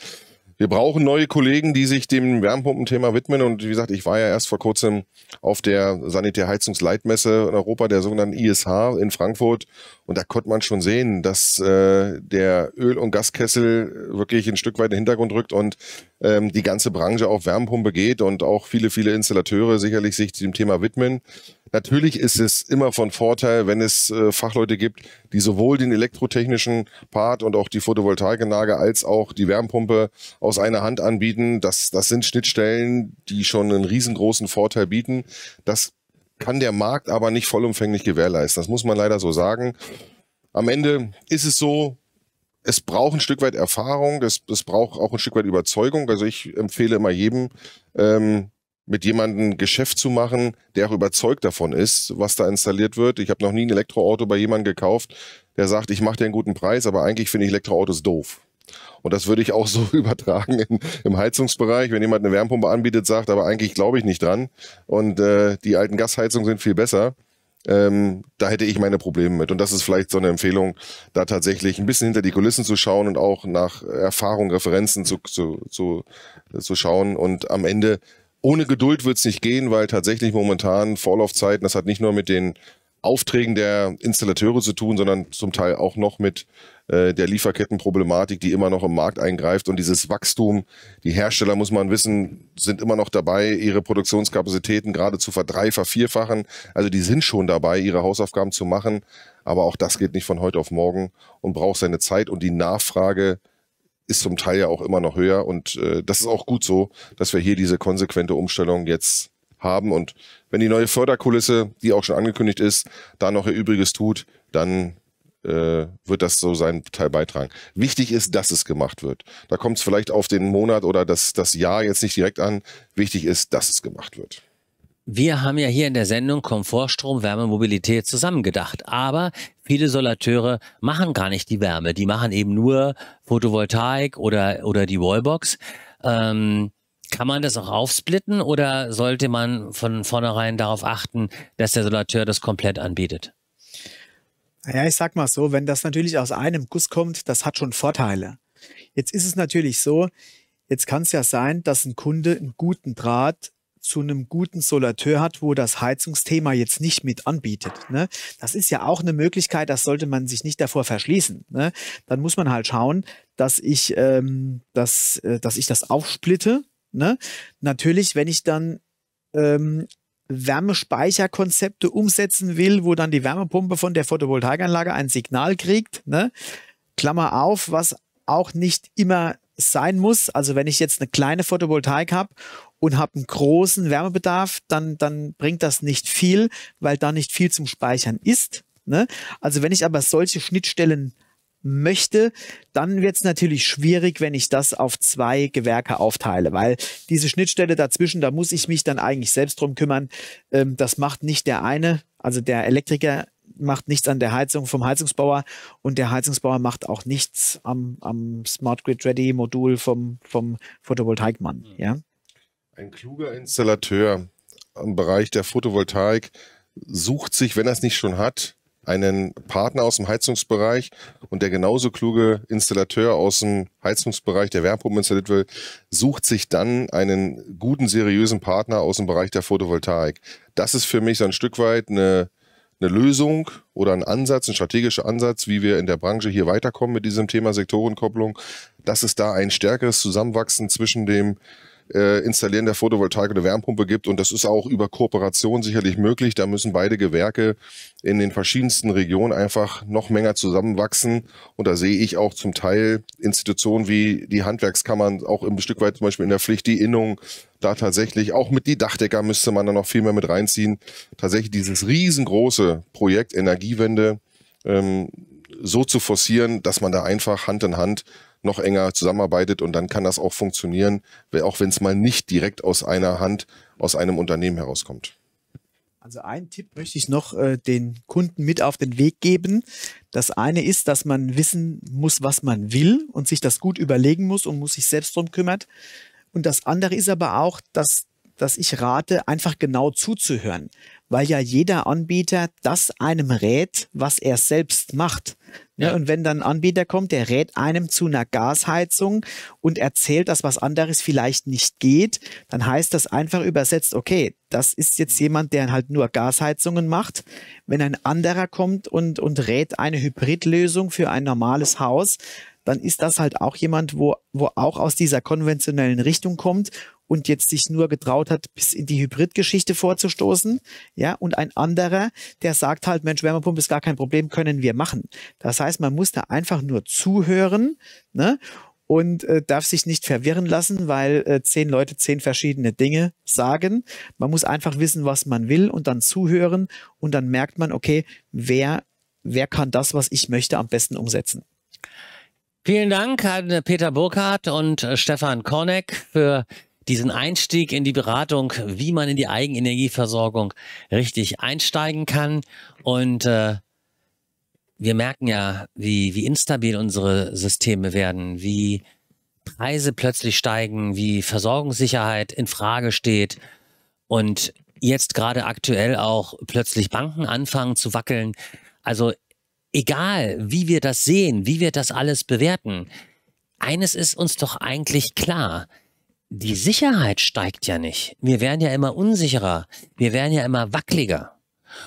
Wir brauchen neue Kollegen, die sich dem Wärmepumpenthema widmen. Und wie gesagt, ich war ja erst vor kurzem auf der Sanitärheizungsleitmesse in Europa, der sogenannten ISH in Frankfurt. Und da konnte man schon sehen, dass äh, der Öl- und Gaskessel wirklich ein Stück weit in den Hintergrund rückt und ähm, die ganze Branche auf Wärmepumpe geht und auch viele, viele Installateure sicherlich sich dem Thema widmen. Natürlich ist es immer von Vorteil, wenn es äh, Fachleute gibt, die sowohl den elektrotechnischen Part und auch die Photovoltaikanlage als auch die Wärmepumpe aus einer Hand anbieten. Das, das sind Schnittstellen, die schon einen riesengroßen Vorteil bieten. Das kann der Markt aber nicht vollumfänglich gewährleisten. Das muss man leider so sagen. Am Ende ist es so, es braucht ein Stück weit Erfahrung, es, braucht auch ein Stück weit Überzeugung. Also ich empfehle immer jedem, ähm, mit jemandem Geschäft zu machen, der auch überzeugt davon ist, was da installiert wird. Ich habe noch nie ein Elektroauto bei jemandem gekauft, der sagt, ich mache dir einen guten Preis, aber eigentlich finde ich Elektroautos doof. Und das würde ich auch so übertragen in, im Heizungsbereich, wenn jemand eine Wärmepumpe anbietet, sagt, aber eigentlich glaube ich nicht dran und äh, die alten Gasheizungen sind viel besser. Ähm, da hätte ich meine Probleme mit. Und das ist vielleicht so eine Empfehlung, da tatsächlich ein bisschen hinter die Kulissen zu schauen und auch nach Erfahrung, Referenzen zu, zu, zu, zu schauen und am Ende ohne Geduld wird es nicht gehen, weil tatsächlich momentan Vorlaufzeiten, das hat nicht nur mit den Aufträgen der Installateure zu tun, sondern zum Teil auch noch mit äh, der Lieferkettenproblematik, die immer noch im Markt eingreift und dieses Wachstum. Die Hersteller, muss man wissen, sind immer noch dabei, ihre Produktionskapazitäten gerade zu verdrei-, vervierfachen. Also die sind schon dabei, ihre Hausaufgaben zu machen. Aber auch das geht nicht von heute auf morgen und braucht seine Zeit und die Nachfrage ist zum Teil ja auch immer noch höher. Und äh, das ist auch gut so, dass wir hier diese konsequente Umstellung jetzt haben. Und wenn die neue Förderkulisse, die auch schon angekündigt ist, da noch ihr Übriges tut, dann äh, wird das so seinen Teil beitragen. Wichtig ist, dass es gemacht wird. Da kommt es vielleicht auf den Monat oder das, das Jahr jetzt nicht direkt an. Wichtig ist, dass es gemacht wird wir haben ja hier in der Sendung Komfortstrom, Wärme, Mobilität zusammengedacht. Aber viele Solateure machen gar nicht die Wärme. Die machen eben nur Photovoltaik oder, oder die Wallbox. Ähm, kann man das auch aufsplitten oder sollte man von vornherein darauf achten, dass der Solateur das komplett anbietet? Naja, ich sag mal so, wenn das natürlich aus einem Guss kommt, das hat schon Vorteile. Jetzt ist es natürlich so, jetzt kann es ja sein, dass ein Kunde einen guten Draht zu einem guten Solateur hat, wo das Heizungsthema jetzt nicht mit anbietet. Ne? Das ist ja auch eine Möglichkeit, das sollte man sich nicht davor verschließen. Ne? Dann muss man halt schauen, dass ich, ähm, dass, äh, dass ich das aufsplitte. Ne? Natürlich, wenn ich dann ähm, Wärmespeicherkonzepte umsetzen will, wo dann die Wärmepumpe von der Photovoltaikanlage ein Signal kriegt, ne? Klammer auf, was auch nicht immer sein muss. Also wenn ich jetzt eine kleine Photovoltaik habe und habe einen großen Wärmebedarf, dann, dann bringt das nicht viel, weil da nicht viel zum Speichern ist. Ne? Also wenn ich aber solche Schnittstellen möchte, dann wird es natürlich schwierig, wenn ich das auf zwei Gewerke aufteile, weil diese Schnittstelle dazwischen, da muss ich mich dann eigentlich selbst drum kümmern. Ähm, das macht nicht der eine, also der Elektriker macht nichts an der Heizung vom Heizungsbauer und der Heizungsbauer macht auch nichts am, am Smart Grid Ready Modul vom, vom Photovoltaikmann. Mhm. Ja? Ein kluger Installateur im Bereich der Photovoltaik sucht sich, wenn er es nicht schon hat, einen Partner aus dem Heizungsbereich und der genauso kluge Installateur aus dem Heizungsbereich, der Wärmepumpen installiert will, sucht sich dann einen guten, seriösen Partner aus dem Bereich der Photovoltaik. Das ist für mich so ein Stück weit eine, eine Lösung oder ein Ansatz, ein strategischer Ansatz, wie wir in der Branche hier weiterkommen mit diesem Thema Sektorenkopplung, dass es da ein stärkeres Zusammenwachsen zwischen dem äh, Installieren der Photovoltaik oder Wärmepumpe gibt. Und das ist auch über Kooperation sicherlich möglich. Da müssen beide Gewerke in den verschiedensten Regionen einfach noch länger zusammenwachsen. Und da sehe ich auch zum Teil Institutionen wie die Handwerkskammern auch ein Stück weit zum Beispiel in der Pflicht, die Innung da tatsächlich, auch mit die Dachdecker müsste man da noch viel mehr mit reinziehen, tatsächlich dieses riesengroße Projekt Energiewende ähm, so zu forcieren, dass man da einfach Hand in Hand noch enger zusammenarbeitet und dann kann das auch funktionieren, auch wenn es mal nicht direkt aus einer Hand, aus einem Unternehmen herauskommt. Also einen Tipp möchte ich noch äh, den Kunden mit auf den Weg geben. Das eine ist, dass man wissen muss, was man will und sich das gut überlegen muss und muss sich selbst darum kümmert. Und das andere ist aber auch, dass dass ich rate, einfach genau zuzuhören, weil ja jeder Anbieter das einem rät, was er selbst macht. Ne, ja. Und wenn dann ein Anbieter kommt, der rät einem zu einer Gasheizung und erzählt, dass was anderes vielleicht nicht geht, dann heißt das einfach übersetzt, okay, das ist jetzt jemand, der halt nur Gasheizungen macht. Wenn ein anderer kommt und, und rät eine Hybridlösung für ein normales Haus, dann ist das halt auch jemand, wo, wo auch aus dieser konventionellen Richtung kommt und jetzt sich nur getraut hat, bis in die Hybridgeschichte vorzustoßen, ja, und ein anderer, der sagt halt, Mensch, Wärmepumpe ist gar kein Problem, können wir machen. Das heißt, man muss da einfach nur zuhören, ne, und äh, darf sich nicht verwirren lassen, weil äh, zehn Leute zehn verschiedene Dinge sagen. Man muss einfach wissen, was man will und dann zuhören und dann merkt man, okay, wer, wer kann das, was ich möchte, am besten umsetzen. Vielen Dank an Peter Burkhardt und äh, Stefan Korneck für diesen Einstieg in die Beratung, wie man in die Eigenenergieversorgung richtig einsteigen kann. Und äh, wir merken ja, wie, wie instabil unsere Systeme werden, wie Preise plötzlich steigen, wie Versorgungssicherheit in Frage steht und jetzt gerade aktuell auch plötzlich Banken anfangen zu wackeln. Also egal, wie wir das sehen, wie wir das alles bewerten, eines ist uns doch eigentlich klar die Sicherheit steigt ja nicht. Wir werden ja immer unsicherer. Wir werden ja immer wackeliger.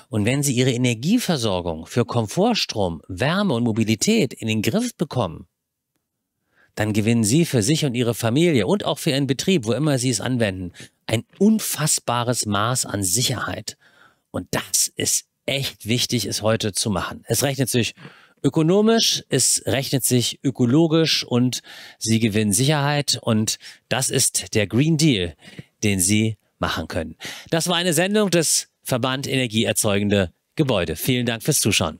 Und wenn Sie Ihre Energieversorgung für Komfortstrom, Wärme und Mobilität in den Griff bekommen, dann gewinnen Sie für sich und Ihre Familie und auch für Ihren Betrieb, wo immer Sie es anwenden, ein unfassbares Maß an Sicherheit. Und das ist echt wichtig, es heute zu machen. Es rechnet sich ökonomisch, es rechnet sich ökologisch und sie gewinnen Sicherheit und das ist der Green Deal, den sie machen können. Das war eine Sendung des Verband Energieerzeugende Gebäude. Vielen Dank fürs Zuschauen.